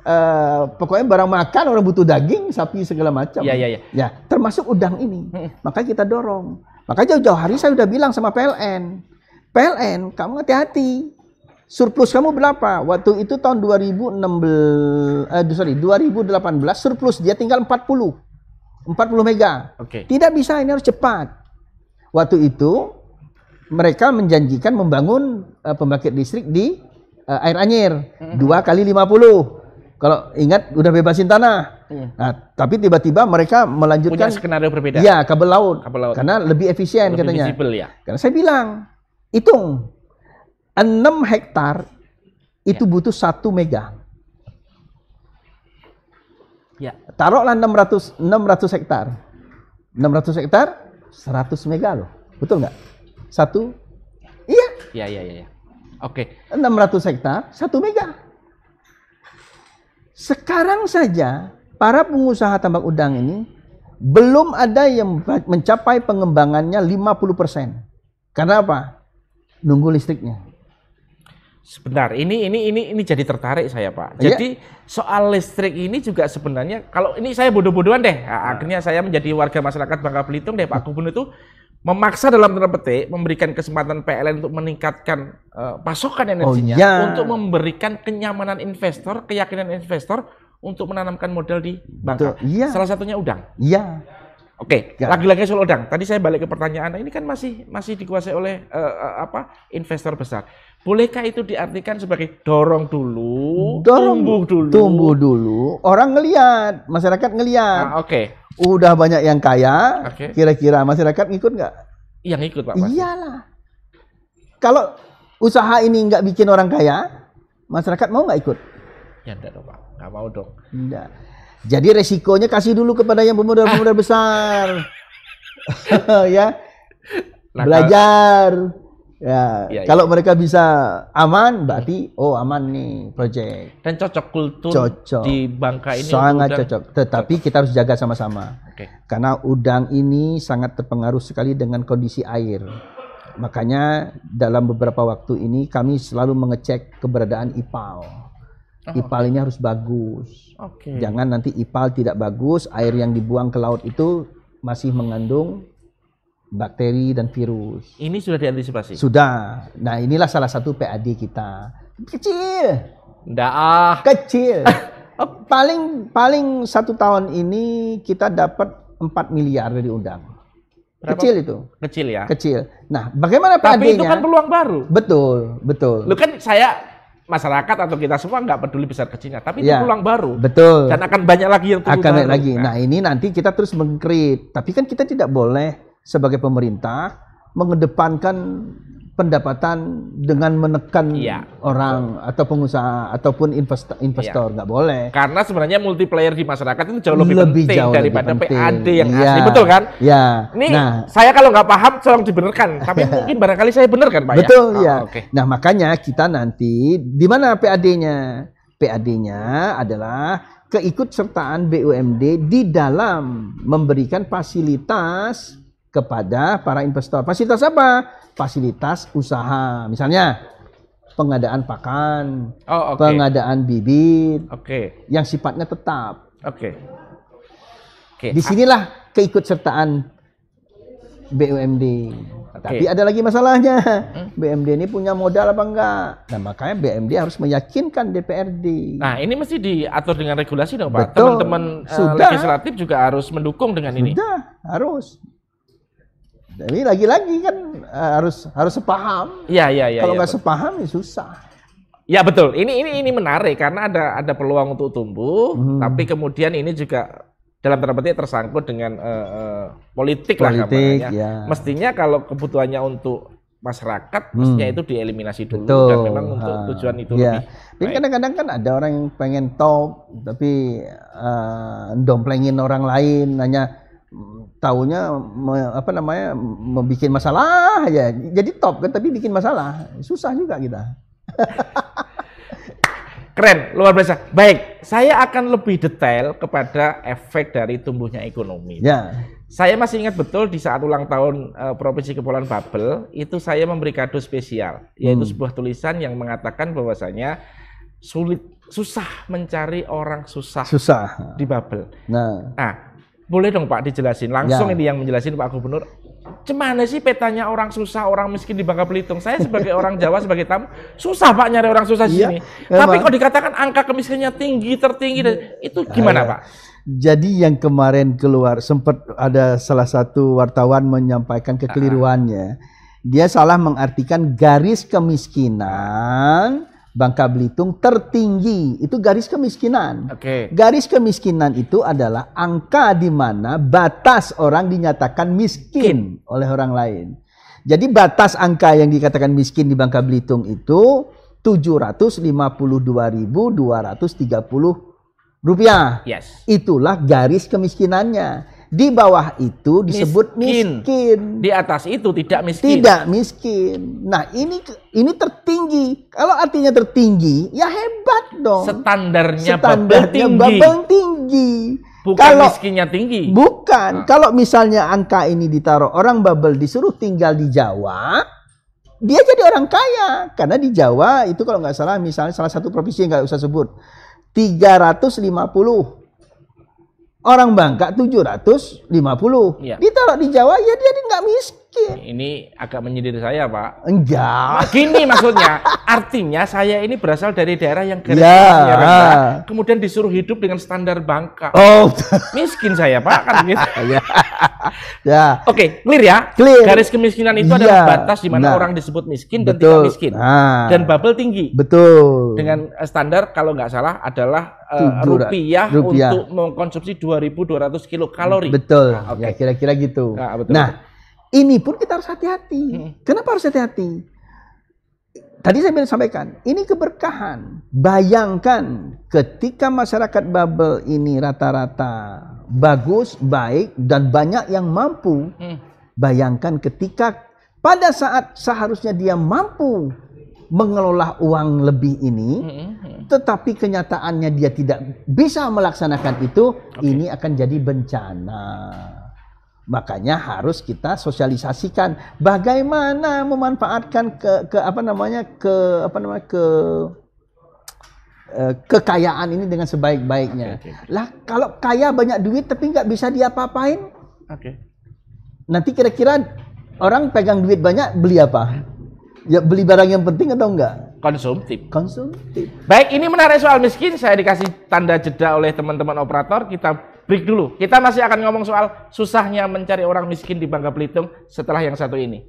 Speaker 2: Uh, pokoknya barang makan orang butuh daging sapi segala macam. ya ya ya, Ya termasuk udang ini. Maka kita dorong. Maka jauh-jauh hari saya sudah bilang sama PLN, PLN kamu hati-hati. Surplus kamu berapa? Waktu itu tahun 2016, eh, sorry 2018 surplus dia tinggal 40, 40 mega. Oke. Okay. Tidak bisa ini harus cepat. Waktu itu mereka menjanjikan membangun uh, pembangkit listrik di eh, air anyir dua kali 50 kalau ingat udah bebasin tanah. Hmm. Nah, tapi tiba-tiba mereka melanjutkan Punya skenario berbeda. Ya, kabel laut. Kabel laut. Karena lebih efisien lebih katanya. Visible, ya. Karena saya bilang, hitung 6 hektar itu ya. butuh 1 mega.
Speaker 1: Ya. Taruhlah
Speaker 2: 600 600 hektar. 600 hektar 100 mega loh. Betul nggak? Satu Iya.
Speaker 1: Iya, iya, iya. Oke.
Speaker 2: Okay. 600 hektar 1 mega. Sekarang saja para pengusaha tambak udang ini belum ada yang mencapai pengembangannya 50%. Karena apa? Nunggu listriknya.
Speaker 1: Sebentar, ini ini ini ini jadi tertarik saya pak. Iya. Jadi soal listrik ini juga sebenarnya kalau ini saya bodoh-bodohan deh. Iya. Akhirnya saya menjadi warga masyarakat Bangka Belitung deh pak iya. Gubernur itu memaksa dalam tanda petik memberikan kesempatan PLN untuk meningkatkan uh, pasokan oh, energinya oh, iya. untuk memberikan kenyamanan investor, keyakinan investor untuk menanamkan modal di bank. Iya. Salah satunya udang. Iya. Oke, okay, ya. lagi-lagi soal udang. Tadi saya balik ke pertanyaan. ini kan masih masih dikuasai oleh uh, uh, apa investor besar. Bolehkah itu diartikan sebagai
Speaker 2: dorong dulu, dorong, tumbuh dulu, tumbuh dulu. Orang ngelihat, masyarakat ngelihat. Nah, Oke. Okay. Udah banyak yang kaya. Okay. Kira-kira masyarakat ngikut nggak?
Speaker 1: Yang ikut pak. Iyalah.
Speaker 2: Kalau usaha ini nggak bikin orang kaya, masyarakat mau nggak ikut?
Speaker 1: Ya enggak dong pak, nggak mau dong.
Speaker 2: Enggak. Jadi resikonya kasih dulu kepada yang pemodal-pemodal besar. ya.
Speaker 1: Belajar.
Speaker 2: Ya, ya kalau ya. mereka bisa aman, berarti oh aman nih project.
Speaker 1: Dan cocok kultur cocok. di bangka ini. Sangat udang. cocok.
Speaker 2: Tetapi kita harus jaga sama-sama. Okay. Karena udang ini sangat terpengaruh sekali dengan kondisi air. Makanya dalam beberapa waktu ini kami selalu mengecek keberadaan ipal. Oh, ipal ini harus bagus.
Speaker 1: Okay. Jangan
Speaker 2: nanti ipal tidak bagus, air yang dibuang ke laut itu masih mengandung bakteri dan
Speaker 1: virus. Ini sudah diantisipasi. Sudah.
Speaker 2: Nah, inilah salah satu PAD kita.
Speaker 1: Kecil.
Speaker 2: Nggak ah. Kecil. Oh, paling paling satu tahun ini kita dapat 4 miliar dari undang. Berapa? Kecil itu.
Speaker 1: Kecil ya. Kecil.
Speaker 2: Nah, bagaimana PAD-nya? Tapi itu kan peluang baru. Betul, betul. Lu
Speaker 1: kan saya masyarakat atau kita semua nggak peduli besar kecilnya, tapi ya, itu pulang baru. Betul. Dan akan banyak lagi yang akan baru. lagi.
Speaker 2: Nah. nah, ini nanti kita terus mengkrit, tapi kan kita tidak boleh sebagai pemerintah mengedepankan pendapatan dengan menekan ya. orang atau pengusaha ataupun investor investor iya. nggak boleh
Speaker 1: karena sebenarnya multiplayer di masyarakat itu jauh lebih, lebih penting jauh daripada lebih penting. PAD yang ya. asli betul kan
Speaker 2: ya ini nah,
Speaker 1: saya kalau nggak paham tolong dibenarkan tapi iya. mungkin barangkali saya benar kan pak ya? betul ya, ya. Oh, iya. okay.
Speaker 2: nah makanya kita nanti di mana PAD-nya PAD-nya adalah keikutsertaan BUMD di dalam memberikan fasilitas kepada para investor. Fasilitas apa? Fasilitas usaha. Misalnya pengadaan pakan, oh, okay. pengadaan bibit, okay. yang sifatnya tetap. Oke. Okay. Okay. Disinilah ah. keikutsertaan BUMD. Okay. Tapi ada lagi masalahnya. Hmm? BMD ini punya modal apa enggak? Nah, makanya BUMD harus meyakinkan DPRD.
Speaker 1: Nah, ini mesti diatur dengan regulasi dong, Pak. Teman-teman uh, legislatif juga harus mendukung dengan Sudah, ini. Sudah, harus.
Speaker 2: Ini lagi-lagi kan eh, harus harus sepaham. Iya iya iya. Kalau iya, nggak
Speaker 1: ya, sepaham ya susah. Ya betul. Ini ini ini menarik karena ada ada peluang untuk tumbuh, hmm. tapi kemudian ini juga dalam tanda petik tersangkut dengan uh, eh, uh, eh, politik, politik lah ya. Mestinya kalau kebutuhannya untuk masyarakat, hmm. mestinya itu dieliminasi dulu betul. dan memang untuk tujuan itu ya. lebih.
Speaker 2: Tapi kadang-kadang kan ada orang yang pengen top tapi uh, domplengin orang lain, hanya taunya me, apa namanya membuat masalah aja jadi top kan tapi bikin masalah susah juga kita
Speaker 1: keren luar biasa baik saya akan lebih detail kepada efek dari tumbuhnya ekonomi ya saya masih ingat betul di saat ulang tahun uh, provinsi kepulauan Babel itu saya memberi kado spesial yaitu hmm. sebuah tulisan yang mengatakan bahwasanya sulit susah mencari orang susah susah di Babel nah, nah boleh dong Pak dijelasin. Langsung ya. ini yang menjelasin Pak Gubernur. Cemana sih petanya orang susah, orang miskin di Bangka Belitung? Saya sebagai orang Jawa, sebagai tamu, susah Pak nyari orang susah ya, sini. Ya, Tapi kalau dikatakan angka kemiskinannya tinggi, tertinggi, dan itu nah, gimana ya. Pak?
Speaker 2: Jadi yang kemarin keluar sempat ada salah satu wartawan menyampaikan kekeliruannya. Ah. Dia salah mengartikan garis kemiskinan Bangka Belitung tertinggi itu garis kemiskinan. Oke. Okay. Garis kemiskinan itu adalah angka di mana batas orang dinyatakan miskin Kin. oleh orang lain. Jadi batas angka yang dikatakan miskin di Bangka Belitung itu 752.230 rupiah. Yes. Itulah garis kemiskinannya. Di
Speaker 1: bawah itu disebut miskin. miskin. Di atas itu tidak miskin. Tidak
Speaker 2: miskin. Nah, ini ini tertinggi. Kalau artinya tertinggi,
Speaker 1: ya hebat dong. Standarnya, Standarnya babel tinggi. Babel
Speaker 2: tinggi. Bukan kalau, miskinnya tinggi. Bukan. Nah. Kalau misalnya angka ini ditaruh orang babel disuruh tinggal di Jawa, dia jadi orang kaya karena di Jawa itu kalau nggak salah misalnya salah satu provinsi nggak usah sebut 350 Orang Bangka 750. Ya.
Speaker 1: Ditaruh di Jawa ya dia nggak miskin. Ini agak menyindir saya, Pak.
Speaker 2: Enggak.
Speaker 1: Nah, gini maksudnya, artinya saya ini berasal dari daerah yang garis ya. rendah, ya, kemudian disuruh hidup dengan standar Bangka. Oh. Miskin saya, Pak, kan gitu. ya. Oke, okay, clear ya. Clear. Garis kemiskinan itu ya. adalah batas di mana nah. orang disebut miskin dan tidak miskin. Nah. Dan bubble tinggi.
Speaker 2: Betul. Dengan
Speaker 1: eh, standar kalau nggak salah adalah uh, rupiah, rupiah untuk mengkonsumsi 2.200 kilokalori. Betul. Nah,
Speaker 2: Oke. Okay. Ya, kira-kira gitu. Nah, betul, nah
Speaker 1: betul. ini pun kita harus hati-hati.
Speaker 2: Hmm. Kenapa harus hati-hati? Tadi saya ingin sampaikan, ini keberkahan. Bayangkan ketika masyarakat bubble ini rata-rata bagus, baik, dan banyak yang mampu. Hmm. Bayangkan ketika pada saat seharusnya dia mampu mengelola uang lebih ini, hmm. hmm, hmm. tetapi kenyataannya dia tidak bisa melaksanakan itu, okay. ini akan jadi bencana. Makanya harus kita sosialisasikan bagaimana memanfaatkan ke, ke apa namanya ke apa namanya ke Eh, kekayaan ini dengan sebaik-baiknya. Okay, okay. Lah kalau kaya banyak duit tapi nggak bisa diapa-apain, okay. nanti kira-kira orang pegang duit banyak beli apa? Ya beli barang yang penting atau enggak? Konsumtif. Konsumtif.
Speaker 1: Baik, ini menarik soal miskin. Saya dikasih tanda jeda oleh teman-teman operator. Kita break dulu. Kita masih akan ngomong soal susahnya mencari orang miskin di Bangka Belitung setelah yang satu ini.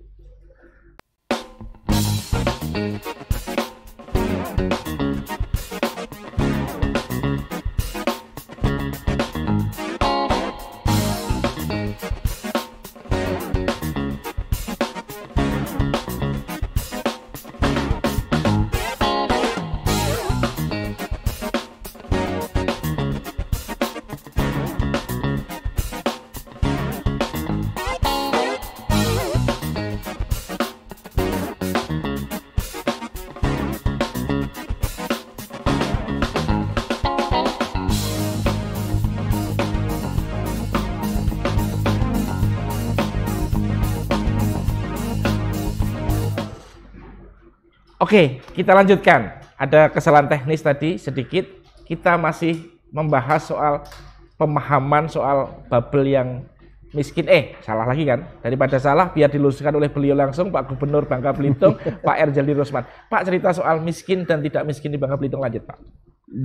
Speaker 1: Oke, kita lanjutkan. Ada kesalahan teknis tadi sedikit. Kita masih membahas soal pemahaman soal bubble yang miskin. Eh, salah lagi kan? Daripada salah, biar diluruskan oleh beliau langsung, Pak Gubernur Bangka Belitung, Pak Erjaldi Rosman. Pak, cerita soal miskin dan tidak miskin di Bangka Belitung lanjut, Pak.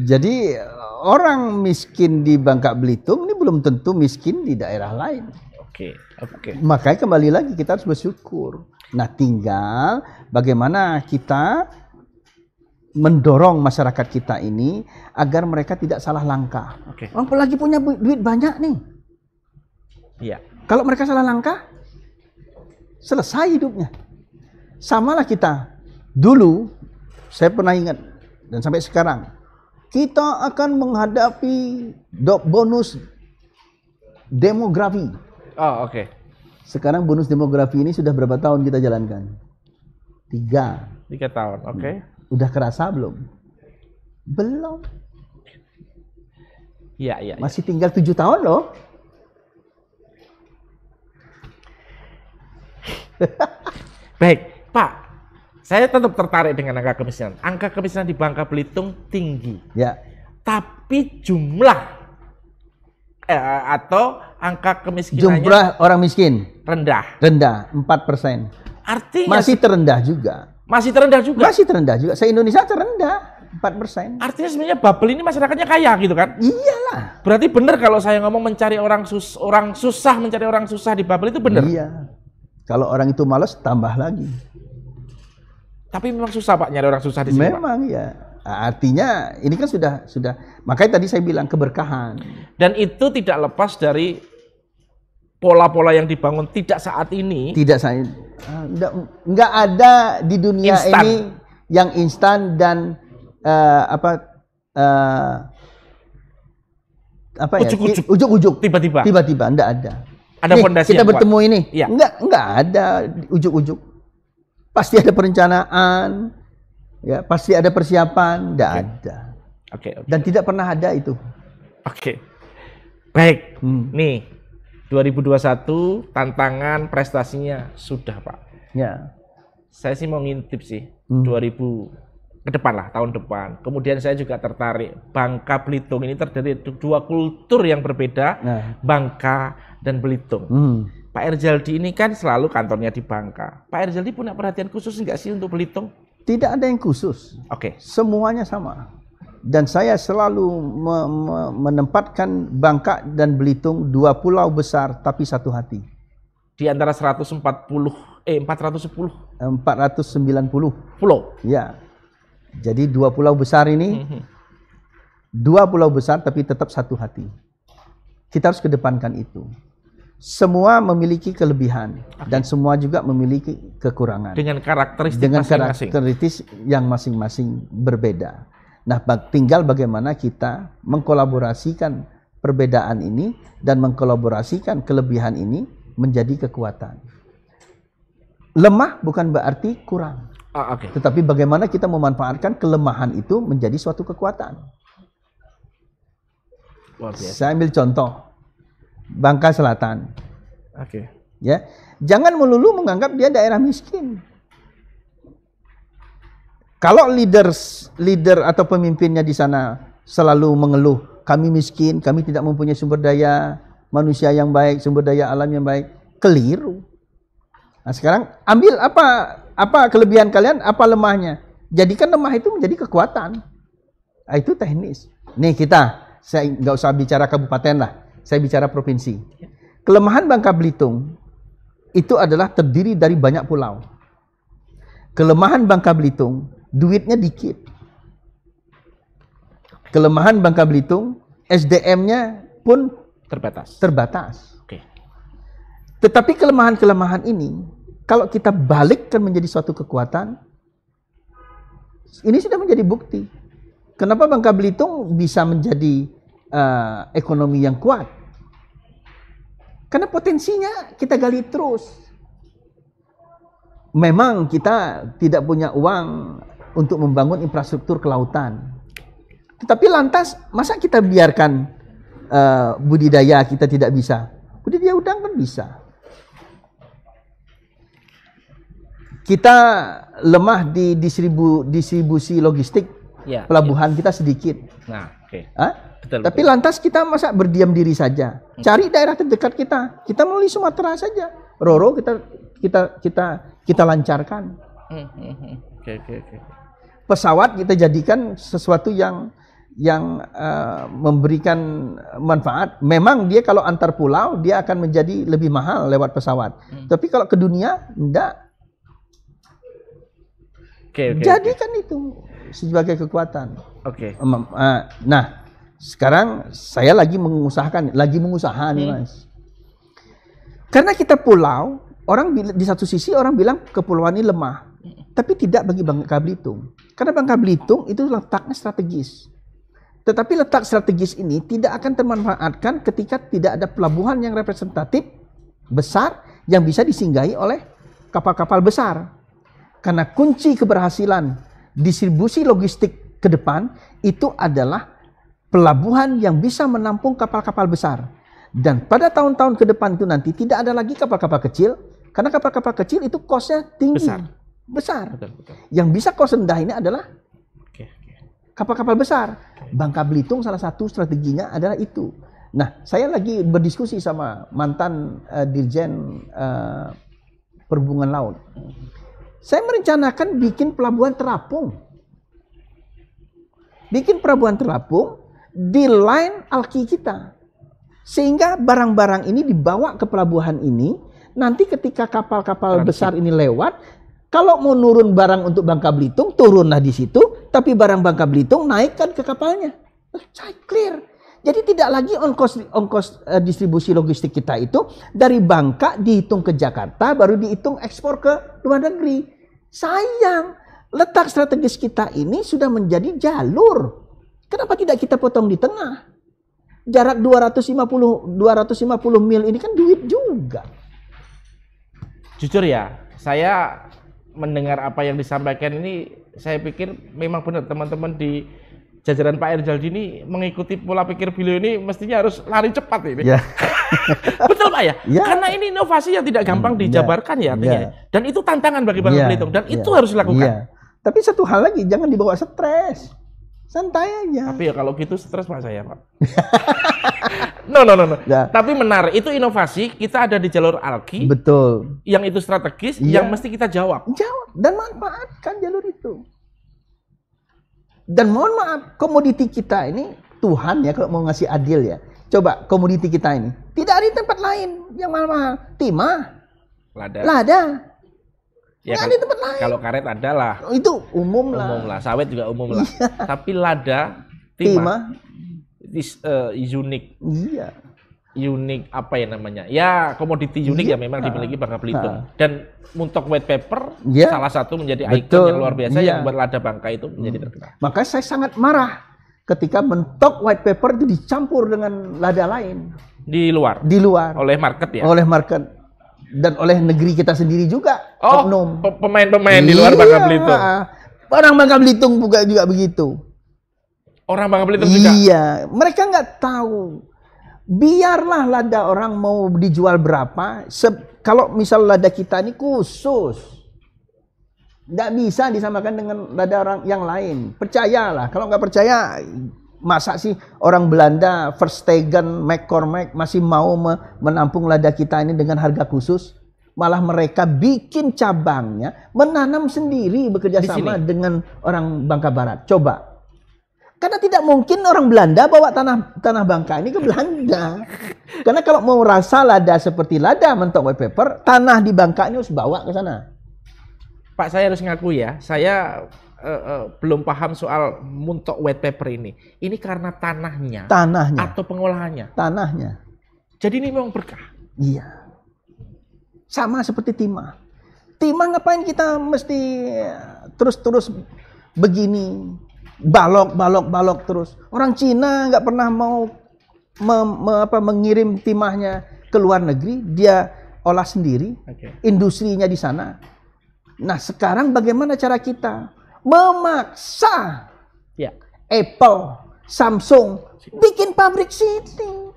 Speaker 2: Jadi orang miskin di Bangka Belitung ini belum tentu miskin di daerah lain. Oke, okay. oke. Okay. Makanya kembali lagi kita harus bersyukur Nah, tinggal bagaimana kita mendorong masyarakat kita ini agar mereka tidak salah langkah. Oke. Okay. Oh, Orang lagi punya duit banyak nih. Iya. Kalau mereka salah langkah, selesai hidupnya. Samalah kita. Dulu saya pernah ingat dan sampai sekarang kita akan menghadapi bonus demografi. Oh, oke. Okay. Sekarang bonus demografi ini sudah berapa tahun kita jalankan? Tiga.
Speaker 1: Tiga tahun, oke. Okay.
Speaker 2: Hmm. Udah kerasa belum? Belum. Ya, ya. Masih ya. tinggal tujuh tahun loh.
Speaker 1: Baik, Pak. Saya tetap tertarik dengan angka kemiskinan. Angka kemiskinan di Bangka Belitung tinggi. Ya. Tapi jumlah eh, atau angka kemiskinan jumlah
Speaker 2: orang miskin rendah. Rendah, empat persen.
Speaker 1: Artinya masih terendah juga. Masih terendah juga. Masih terendah juga. Se Indonesia terendah. empat persen. Artinya sebenarnya bubble ini masyarakatnya kaya gitu kan? Iyalah. Berarti benar kalau saya ngomong mencari orang sus orang susah mencari orang susah di bubble itu benar. Iya.
Speaker 2: Kalau orang itu malas tambah
Speaker 1: lagi. Tapi memang susah Pak nyari orang susah di sini. Memang Pak. ya.
Speaker 2: Artinya ini kan sudah sudah makanya tadi saya bilang keberkahan.
Speaker 1: Dan itu tidak lepas dari pola-pola yang dibangun tidak saat ini. Tidak
Speaker 2: saya enggak, ah, enggak ada di dunia instan. ini yang instan dan uh, apa uh, apa ya, ujuk-ujuk. ya? Ujuk-ujuk. Tiba-tiba. Tiba-tiba enggak ada. Ada fondasi kita bertemu kuat. ini. Ya. Enggak enggak ada ujuk-ujuk. Pasti ada perencanaan Ya, pasti ada persiapan, tidak okay.
Speaker 1: ada. Oke. Okay, okay. Dan
Speaker 2: tidak pernah ada
Speaker 1: itu. Oke. Okay. Baik. Hmm. Nih, 2021 tantangan prestasinya sudah, Pak. Ya. Saya sih mau ngintip sih hmm. 2000 ke depan lah, tahun depan. Kemudian saya juga tertarik Bangka Belitung ini terdiri dua kultur yang berbeda, nah. Bangka dan Belitung. Hmm. Pak Erjaldi ini kan selalu kantornya di Bangka. Pak Erjaldi punya perhatian khusus nggak sih untuk Belitung? Tidak ada yang khusus. Oke. Okay. Semuanya sama.
Speaker 2: Dan saya selalu me me menempatkan Bangka dan Belitung dua pulau besar tapi satu hati.
Speaker 1: Di antara 140 eh 410
Speaker 2: 490 pulau. Ya. Jadi dua pulau besar ini mm -hmm. dua pulau besar tapi tetap satu hati. Kita harus kedepankan itu semua memiliki kelebihan okay. dan semua juga memiliki kekurangan dengan karakteristik dengan masing -masing. karakteristik yang masing-masing berbeda. Nah, tinggal bagaimana kita mengkolaborasikan perbedaan ini dan mengkolaborasikan kelebihan ini menjadi kekuatan. Lemah bukan berarti kurang. Oh, ah, okay. Tetapi bagaimana kita memanfaatkan kelemahan itu menjadi suatu kekuatan. Saya ambil contoh Bangka Selatan. Oke. Okay. Ya. Jangan melulu menganggap dia daerah miskin. Kalau leaders, leader atau pemimpinnya di sana selalu mengeluh, kami miskin, kami tidak mempunyai sumber daya manusia yang baik, sumber daya alam yang baik, keliru. Nah, sekarang ambil apa apa kelebihan kalian, apa lemahnya. Jadikan lemah itu menjadi kekuatan. Nah, itu teknis. Nih kita, saya nggak usah bicara kabupaten lah saya bicara provinsi. Ya. Kelemahan Bangka Belitung itu adalah terdiri dari banyak pulau. Kelemahan Bangka Belitung, duitnya dikit. Kelemahan Bangka Belitung, SDM-nya pun terbatas. Terbatas. Tetapi kelemahan-kelemahan ini kalau kita balikkan menjadi suatu kekuatan, ini sudah menjadi bukti. Kenapa Bangka Belitung bisa menjadi uh, ekonomi yang kuat? Karena potensinya kita gali terus. Memang kita tidak punya uang untuk membangun infrastruktur kelautan. Tetapi lantas masa kita biarkan uh, budidaya kita tidak bisa? Budidaya udang kan bisa. Kita lemah di distribu, distribusi logistik. Ya, pelabuhan ya. kita sedikit. Nah, Okay betul, Tapi betul. lantas kita masa berdiam diri saja. Hmm. Cari daerah terdekat kita. Kita melalui Sumatera saja. Roro kita kita kita kita lancarkan.
Speaker 1: Hmm, hmm, oke oke oke.
Speaker 2: Pesawat kita jadikan sesuatu yang yang uh, memberikan manfaat. Memang dia kalau antar pulau dia akan menjadi lebih mahal lewat pesawat. Hmm. Tapi kalau ke dunia enggak. Okay, okay, Jadikan okay. itu sebagai kekuatan. Oke. Okay. Eh, nah, sekarang saya lagi mengusahakan, lagi mengusaha nih mas. Karena kita pulau, orang di satu sisi orang bilang kepulauan ini lemah, tapi tidak bagi Bangka Belitung. Karena Bangka Belitung itu letaknya strategis. Tetapi letak strategis ini tidak akan termanfaatkan ketika tidak ada pelabuhan yang representatif besar yang bisa disinggahi oleh kapal-kapal besar. Karena kunci keberhasilan distribusi logistik ke depan itu adalah pelabuhan yang bisa menampung kapal-kapal besar. Dan pada tahun-tahun ke depan itu nanti tidak ada lagi kapal-kapal kecil, karena kapal-kapal kecil itu kosnya tinggi. Besar. besar. Betul, betul. Yang bisa kos rendah ini adalah kapal-kapal besar. Bangka Belitung salah satu strateginya adalah itu. Nah, saya lagi berdiskusi sama mantan uh, dirjen uh, perhubungan laut. Saya merencanakan bikin pelabuhan terapung. Bikin pelabuhan terapung di line alki kita. Sehingga barang-barang ini dibawa ke pelabuhan ini, nanti ketika kapal-kapal besar ini lewat, kalau mau nurun barang untuk Bangka Belitung, turunlah di situ, tapi barang Bangka Belitung naikkan ke kapalnya. Eh, clear. Jadi tidak lagi ongkos ongkos eh, distribusi logistik kita itu dari Bangka dihitung ke Jakarta baru dihitung ekspor ke luar negeri. Sayang, letak strategis kita ini sudah menjadi jalur Kenapa tidak kita potong di tengah? Jarak 250 250 mil ini kan duit juga.
Speaker 1: Jujur ya, saya mendengar apa yang disampaikan ini saya pikir memang benar teman-teman di jajaran Pak Erjal ini mengikuti pola pikir beliau ini mestinya harus lari cepat ini. Yeah. Betul Pak ya? Yeah. Karena ini inovasi yang tidak gampang hmm, ya. dijabarkan yeah. ya artinya. Yeah. Dan itu tantangan bagi para ya. yeah. Belitung dan yeah. itu harus dilakukan. Yeah.
Speaker 2: Tapi satu hal lagi jangan dibawa stres
Speaker 1: santai aja tapi ya kalau gitu stres pak saya pak no no no no ya. tapi menarik itu inovasi kita ada di jalur alki betul yang itu strategis ya. yang mesti kita jawab jawab
Speaker 2: dan manfaatkan jalur itu dan mohon maaf komoditi kita ini Tuhan ya kalau mau ngasih adil ya coba komoditi kita ini tidak ada di tempat lain yang mahal-mahal timah
Speaker 1: lada lada
Speaker 2: Ya, kan tempat lain.
Speaker 1: Kalau karet adalah oh,
Speaker 2: itu umum lah. Umum lah,
Speaker 1: sawit juga umum lah. Iya. Tapi lada timah, timah. is uh, Iya. Unik apa ya namanya? Ya komoditi unik ya iya. memang dimiliki Bangka Belitung. Dan Muntok White Paper iya. salah satu menjadi Betul. ikon yang luar biasa yang buat lada Bangka itu menjadi hmm. terkenal.
Speaker 2: Maka saya sangat marah ketika mentok White Paper itu dicampur dengan lada lain di luar di luar
Speaker 1: oleh market
Speaker 2: ya oleh market dan oleh negeri kita sendiri juga. Oh,
Speaker 1: pemain-pemain di luar iya. Bangka Belitung. Orang Bangka Belitung juga juga begitu. Orang Bangka Belitung juga. Iya, mereka nggak tahu. Biarlah lada
Speaker 2: orang mau dijual berapa. kalau misal lada kita ini khusus, nggak bisa disamakan dengan lada orang yang lain. Percayalah. Kalau nggak percaya, Masa sih orang Belanda, Verstegen, McCormack masih mau menampung lada kita ini dengan harga khusus? Malah mereka bikin cabangnya, menanam sendiri bekerja sama dengan orang Bangka Barat. Coba. Karena tidak mungkin orang Belanda bawa tanah tanah Bangka ini ke Belanda. Karena kalau mau rasa lada seperti lada mentok white paper, tanah di Bangka ini harus bawa ke sana.
Speaker 1: Pak, saya harus ngaku ya, saya uh, uh, belum paham soal muntok white paper ini. Ini karena tanahnya. Tanahnya. Atau pengolahannya. Tanahnya. Jadi ini memang berkah. Iya.
Speaker 2: Sama seperti timah. Timah ngapain kita mesti eh, terus-terus begini balok balok balok terus. Orang Cina nggak pernah mau me, me, apa, mengirim timahnya ke luar negeri, dia olah sendiri, okay. industrinya di sana. Nah sekarang bagaimana cara kita memaksa ya. Apple, Samsung bikin pabrik sini.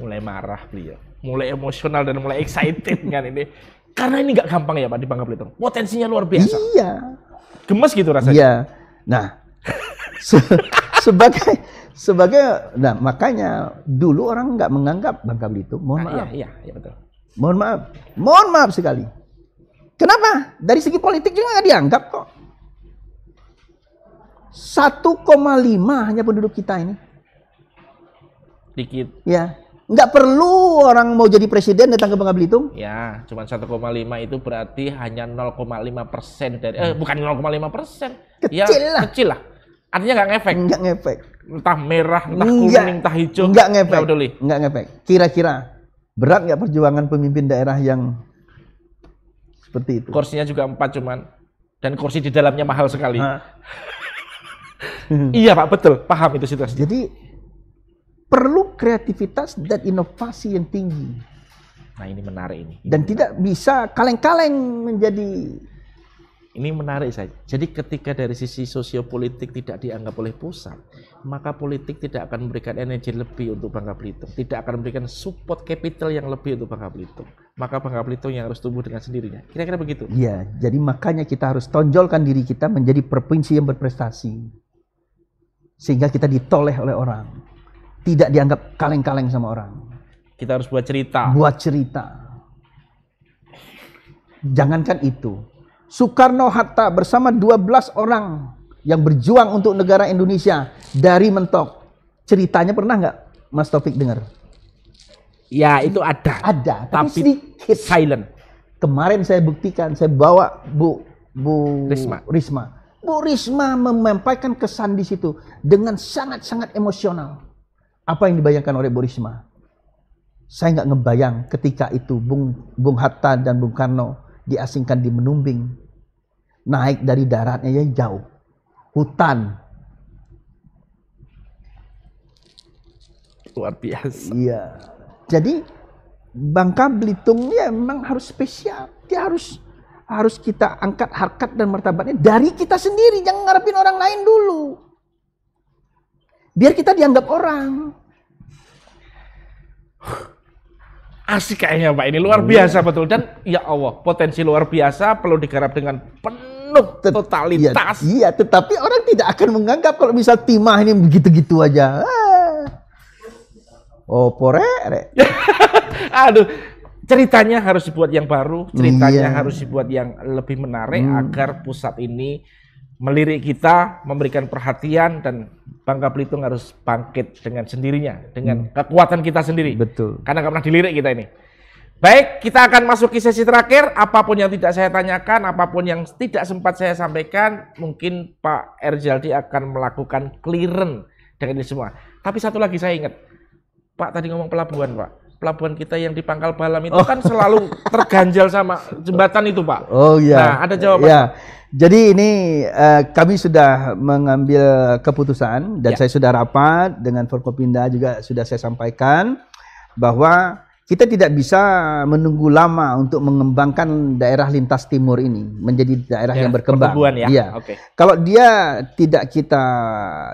Speaker 1: Mulai marah beliau, mulai emosional dan mulai excited kan ini. Karena ini nggak gampang ya Pak di Bangka Belitung. Potensinya luar biasa. Iya. Gemes gitu rasanya. Iya. Nah,
Speaker 2: se sebagai sebagai nah makanya dulu orang nggak menganggap Bangka Belitung. Mohon ah, iya, maaf. Iya, iya, iya betul. Mohon maaf. Mohon maaf sekali. Kenapa? Dari segi politik juga nggak dianggap kok. 1,5 hanya penduduk kita ini. Dikit. Ya. Nggak perlu orang mau jadi presiden datang ke Bangka Belitung.
Speaker 1: Ya, cuma 1,5 itu berarti hanya 0,5 persen dari, eh bukan 0,5 persen. Ya, kecil ya, lah. Kecil lah. Artinya nggak ngefek. Nggak ngefek. Entah merah, entah nggak, kuning, entah hijau.
Speaker 2: Nggak ngefek. Nggak ngefek. Kira-kira berat nggak perjuangan pemimpin daerah yang seperti itu.
Speaker 1: Kursinya juga empat cuman dan kursi di dalamnya mahal sekali. iya Pak, betul. Paham itu situasi. Jadi perlu kreativitas
Speaker 2: dan inovasi yang tinggi.
Speaker 1: Nah, ini menarik ini. dan
Speaker 2: tidak bisa kaleng-kaleng menjadi
Speaker 1: ini menarik saya. Jadi ketika dari sisi sosiopolitik tidak dianggap oleh pusat, maka politik tidak akan memberikan energi lebih untuk Bangka Belitung, tidak akan memberikan support capital yang lebih untuk Bangka Belitung. Maka Bangka Belitung yang harus tumbuh dengan sendirinya. Kira-kira begitu. Iya,
Speaker 2: jadi makanya kita harus tonjolkan diri kita menjadi provinsi yang berprestasi. Sehingga kita ditoleh oleh orang. Tidak dianggap kaleng-kaleng sama orang.
Speaker 1: Kita harus buat cerita.
Speaker 2: Buat cerita. Jangankan itu, Soekarno Hatta bersama 12 orang yang berjuang untuk negara Indonesia dari mentok. Ceritanya pernah nggak Mas Taufik dengar? Ya itu ada. Ada, tapi, tapi sedikit. Silent. Kemarin saya buktikan, saya bawa Bu Bu Risma. Risma. Bu Risma memampaikan kesan di situ dengan sangat-sangat emosional. Apa yang dibayangkan oleh Bu Risma? Saya nggak ngebayang ketika itu Bung Bung Hatta dan Bung Karno diasingkan di Menumbing naik dari daratnya yang jauh. Hutan.
Speaker 1: Luar biasa.
Speaker 2: Iya. Jadi Bangka Belitung ya memang harus spesial. Dia harus harus kita angkat harkat dan martabatnya dari kita sendiri. Jangan ngarepin orang lain dulu. Biar kita dianggap orang.
Speaker 1: Asik kayaknya Pak ini luar iya. biasa betul dan ya Allah potensi luar biasa perlu digarap dengan penuh penuh totalitas.
Speaker 2: Iya, iya, tetapi orang tidak akan menganggap kalau misal timah ini begitu-gitu aja. Ah. Oh, pore.
Speaker 1: Aduh, ceritanya harus dibuat yang baru, ceritanya iya. harus dibuat yang lebih menarik hmm. agar pusat ini melirik kita, memberikan perhatian dan Bangka Belitung harus bangkit dengan sendirinya, dengan hmm. kekuatan kita sendiri. Betul. Karena nggak pernah dilirik kita ini. Baik, kita akan masuk ke sesi terakhir. Apapun yang tidak saya tanyakan, apapun yang tidak sempat saya sampaikan, mungkin Pak Erjaldi akan melakukan clearance dengan ini semua. Tapi satu lagi saya ingat, Pak tadi ngomong pelabuhan, Pak. Pelabuhan kita yang di Pangkal Balam itu oh. kan selalu terganjal sama jembatan itu, Pak. Oh iya. Nah, ada jawaban. Iya.
Speaker 2: Jadi ini eh, kami sudah mengambil keputusan dan ya. saya sudah rapat dengan Forkopinda juga sudah saya sampaikan bahwa kita tidak bisa menunggu lama untuk mengembangkan daerah lintas timur ini menjadi daerah ya, yang berkembang. Ya. Iya. Okay. Kalau dia tidak kita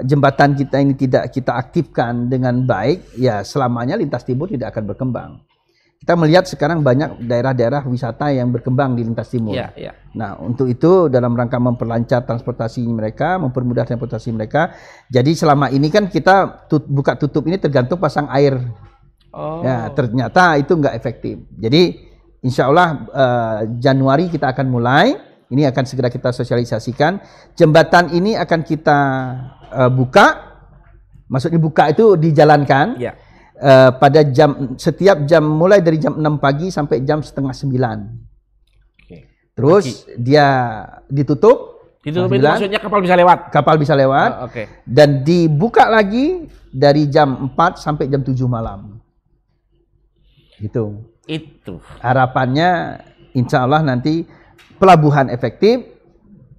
Speaker 2: jembatan kita ini tidak kita aktifkan dengan baik, ya selamanya lintas timur tidak akan berkembang. Kita melihat sekarang banyak daerah-daerah wisata yang berkembang di lintas timur. Ya, ya. Nah, untuk itu dalam rangka memperlancar transportasi mereka, mempermudah transportasi mereka. Jadi selama ini kan kita tut buka tutup ini tergantung pasang air Oh. Ya, ternyata itu nggak efektif. Jadi insya Allah uh, Januari kita akan mulai. Ini akan segera kita sosialisasikan. Jembatan ini akan kita uh, buka. Maksudnya buka itu dijalankan. Ya. Uh, pada jam setiap jam mulai dari jam 6 pagi sampai jam setengah 9. Oke. Terus Oke. dia ditutup Ditutup itu maksudnya kapal bisa lewat. Kapal bisa lewat. Oh, Oke. Okay. Dan dibuka lagi dari jam 4 sampai jam 7 malam. Itu. Itu. Harapannya insya Allah nanti pelabuhan efektif,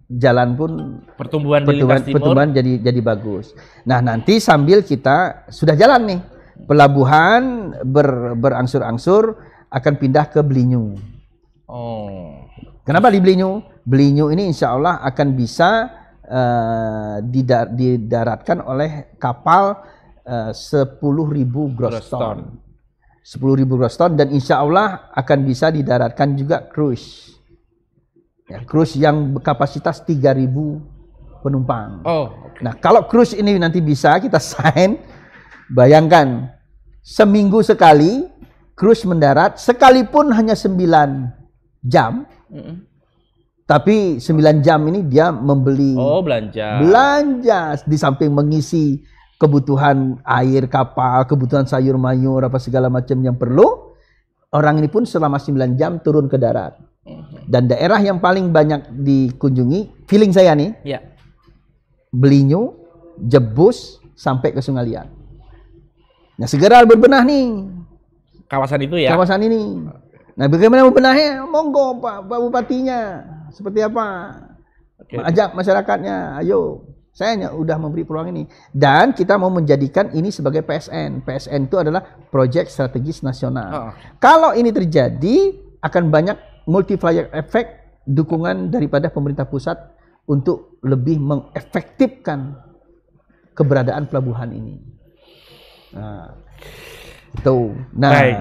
Speaker 2: jalan pun
Speaker 1: pertumbuhan pertumbuhan, di pertumbuhan
Speaker 2: jadi jadi bagus. Nah nanti sambil kita sudah jalan nih pelabuhan ber, berangsur-angsur akan pindah ke Belinyu. Oh. Kenapa di Belinyu? Belinyu ini insya Allah akan bisa uh, eh, didar didaratkan oleh kapal eh, uh, 10.000 gross, ton ribu gross ton dan insya Allah akan bisa didaratkan juga cruise. Ya, cruise yang kapasitas ribu penumpang. Oh. Okay. Nah kalau cruise ini nanti bisa kita sign, bayangkan seminggu sekali cruise mendarat sekalipun hanya 9 jam. Mm -hmm. Tapi 9 jam ini dia membeli Oh,
Speaker 1: belanja.
Speaker 2: Belanja di samping mengisi kebutuhan air kapal, kebutuhan sayur mayur apa segala macam yang perlu, orang ini pun selama 9 jam turun ke darat. Mhm. Dan daerah yang paling banyak dikunjungi, feeling saya nih, ya. Belinyu, Jebus sampai ke Sungai Liat. Nah, segera berbenah nih
Speaker 1: kawasan itu ya.
Speaker 2: Kawasan ini. Nah, bagaimana membenahnya? Monggo Pak, Pak Bupatinya. Seperti apa? Okay. Ajak masyarakatnya, ayo saya sudah memberi peluang ini. Dan kita mau menjadikan ini sebagai PSN. PSN itu adalah Project Strategis Nasional. Oh. Kalau ini terjadi, akan banyak multiplier efek dukungan daripada pemerintah pusat untuk lebih mengefektifkan keberadaan pelabuhan ini. Nah, itu. Nah, Baik.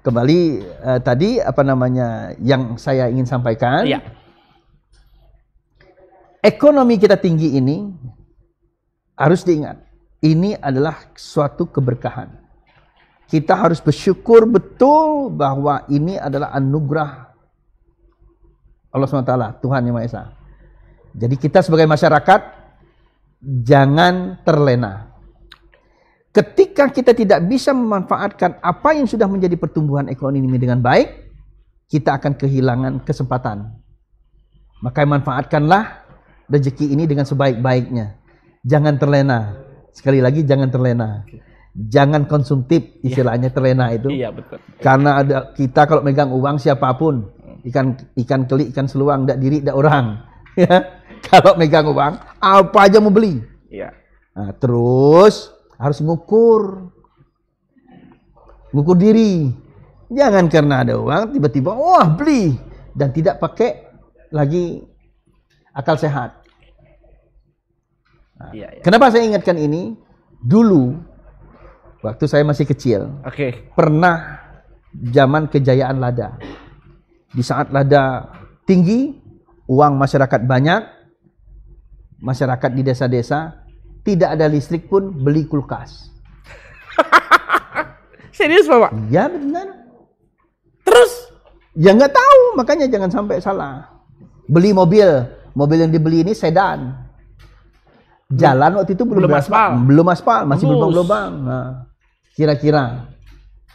Speaker 2: kembali uh, tadi apa namanya yang saya ingin sampaikan. Ya ekonomi kita tinggi ini harus diingat. Ini adalah suatu keberkahan. Kita harus bersyukur betul bahwa ini adalah anugerah Allah SWT, Tuhan Yang Maha Esa. Jadi kita sebagai masyarakat jangan terlena. Ketika kita tidak bisa memanfaatkan apa yang sudah menjadi pertumbuhan ekonomi ini dengan baik, kita akan kehilangan kesempatan. Maka manfaatkanlah rezeki ini dengan sebaik-baiknya. Jangan terlena. Sekali lagi jangan terlena. Jangan konsumtif iya. istilahnya ya. terlena itu. Iya, betul. Karena ada kita kalau megang uang siapapun, hmm. ikan ikan keli, ikan seluang, tidak diri, tidak orang. Ya. Kalau megang uang, apa aja mau beli. Iya. Nah, terus harus ngukur. Ngukur diri. Jangan karena ada uang tiba-tiba wah beli dan tidak pakai lagi akal sehat. Nah, ya, ya. Kenapa saya ingatkan ini? Dulu waktu saya masih kecil, okay. pernah zaman kejayaan lada. Di saat lada tinggi, uang masyarakat banyak, masyarakat di desa-desa tidak ada listrik pun beli kulkas. Serius bapak? Ya benar. Terus? Ya nggak tahu, makanya jangan sampai salah. Beli mobil, Mobil yang dibeli ini sedan. Jalan waktu itu belum, belum aspal. Belum aspal, masih belum lubang Nah, kira-kira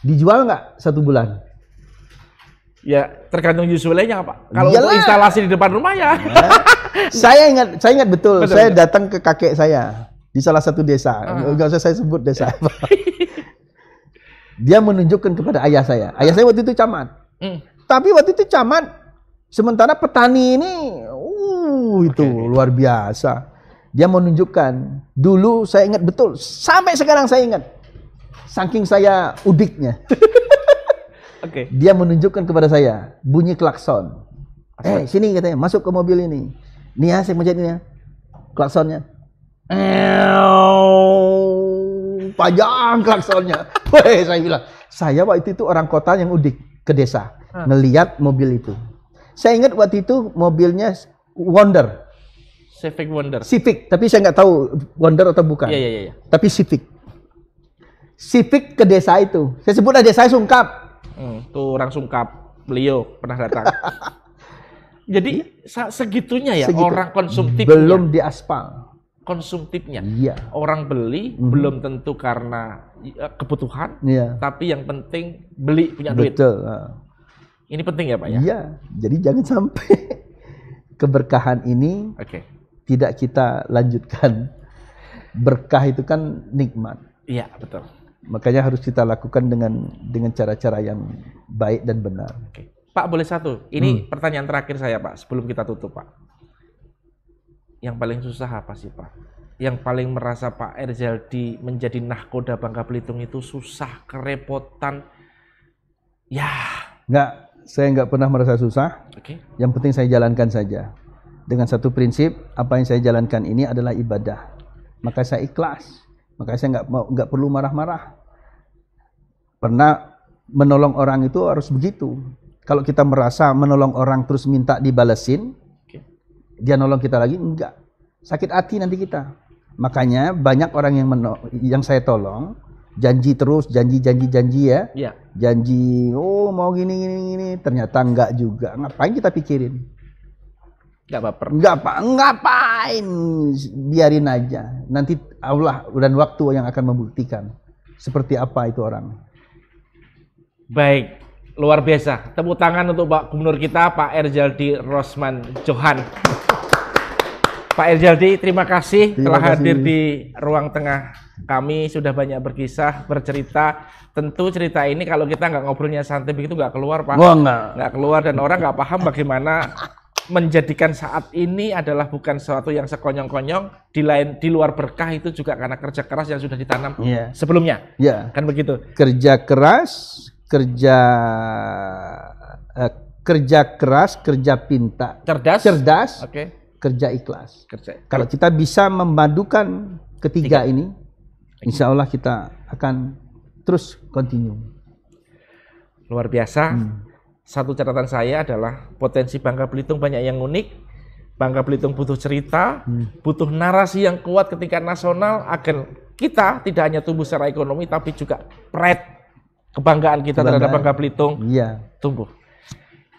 Speaker 2: dijual nggak satu bulan?
Speaker 1: Ya, tergantung usualnya Pak. Kalau Yalah. instalasi di depan rumah ya. Nah,
Speaker 2: saya ingat, saya ingat betul. betul saya betul. datang ke kakek saya di salah satu desa. Enggak ah. usah saya sebut desa ya. Dia menunjukkan kepada ayah saya. Ayah ah. saya waktu itu camat. Mm. Tapi waktu itu camat sementara petani ini okay. itu luar biasa. Dia menunjukkan. Dulu saya ingat betul, sampai sekarang saya ingat. Saking saya udiknya. Oke. Okay. Dia menunjukkan kepada saya bunyi klakson. Okay. Eh, sini katanya, masuk ke mobil ini. Nih ya, saya mau ini ya. Klaksonnya. Panjang klaksonnya. Weh, saya bilang, saya waktu itu orang kota yang udik ke desa, melihat ah. mobil itu. Saya ingat waktu itu mobilnya Wonder. Civic Wonder. Civic, tapi saya nggak tahu Wonder atau bukan. Iya, iya, iya, iya. Tapi Civic. Civic ke desa itu. Saya
Speaker 1: sebut aja saya sungkap. Hmm, tuh orang sungkap beliau pernah datang. Jadi segitunya ya Segitu. orang konsumtif belum di aspal. Konsumtifnya. Iya. Orang beli hmm. belum tentu karena eh, kebutuhan, iya. tapi yang penting beli punya Betul. duit. Betul. Ah. Ini penting ya, Pak ya? Iya.
Speaker 2: Jadi jangan sampai keberkahan ini okay. tidak kita lanjutkan. Berkah itu kan nikmat. Iya, betul. Makanya harus kita lakukan dengan dengan cara-cara yang baik dan benar. Okay.
Speaker 1: Pak, boleh satu. Ini hmm. pertanyaan terakhir saya, Pak, sebelum kita tutup, Pak. Yang paling susah apa sih, Pak? Yang paling merasa Pak Erzaldi menjadi nahkoda Bangka Belitung itu susah, kerepotan.
Speaker 2: Ya, nggak saya nggak pernah merasa susah. Okay. Yang penting saya jalankan saja. Dengan satu prinsip, apa yang saya jalankan ini adalah ibadah. Maka saya ikhlas. Maka saya nggak nggak perlu marah-marah. Pernah menolong orang itu harus begitu. Kalau kita merasa menolong orang terus minta dibalesin, okay. dia nolong kita lagi enggak. Sakit hati nanti kita. Makanya banyak orang yang yang saya tolong janji terus, janji janji janji ya. Yeah janji oh mau gini gini gini ternyata enggak juga ngapain kita pikirin nggak baper nggak apa ngapain biarin aja nanti Allah dan waktu yang akan membuktikan seperti apa itu orang
Speaker 1: baik luar biasa tepuk tangan untuk Pak Gubernur kita Pak Erjaldi Rosman Johan Pak Eljaldi, terima kasih terima telah kasih. hadir di ruang tengah kami. Sudah banyak berkisah, bercerita. Tentu cerita ini kalau kita nggak ngobrolnya santai begitu nggak keluar, Pak. Oh, nggak. Nggak keluar dan orang nggak paham bagaimana menjadikan saat ini adalah bukan sesuatu yang sekonyong-konyong di lain di luar berkah itu juga karena kerja keras yang sudah ditanam yeah. sebelumnya.
Speaker 2: Yeah. Kan begitu. Kerja keras, kerja eh, kerja keras, kerja pintar. Cerdas. Cerdas. Oke. Okay kerja ikhlas. Kerja. Kalau kita bisa memadukan ketiga Tiga. ini, insya Allah kita akan terus continue.
Speaker 1: Luar biasa. Hmm. Satu catatan saya adalah potensi Bangka Belitung banyak yang unik. Bangka Belitung butuh cerita, hmm. butuh narasi yang kuat ketika nasional agar kita tidak hanya tumbuh secara ekonomi tapi juga pride kebanggaan kita Kebanggaan. terhadap Bangka Belitung iya. tumbuh.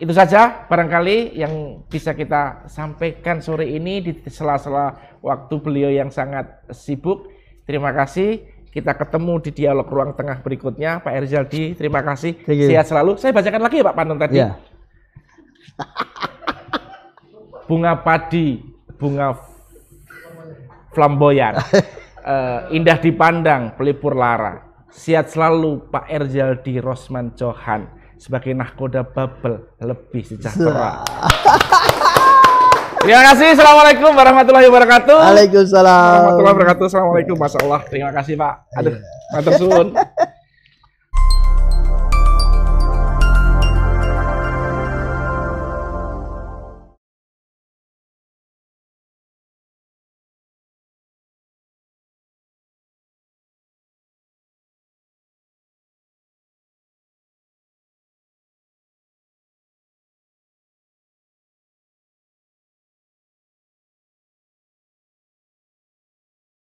Speaker 1: Itu saja barangkali yang bisa kita sampaikan sore ini di sela-sela waktu beliau yang sangat sibuk. Terima kasih. Kita ketemu di dialog ruang tengah berikutnya. Pak Erzaldi, terima kasih. Sehat selalu. Saya bacakan lagi ya Pak Panon tadi. Ya. bunga padi, bunga flamboyan, uh, indah dipandang, pelipur lara. Sehat selalu Pak Erzaldi Rosman Johan sebagai nahkoda bubble lebih sejahtera. Terima kasih. Assalamualaikum warahmatullahi wabarakatuh. Waalaikumsalam. Warahmatullahi wabarakatuh. Assalamualaikum. Masya Allah. Terima kasih Pak. Aduh, yeah. Mantap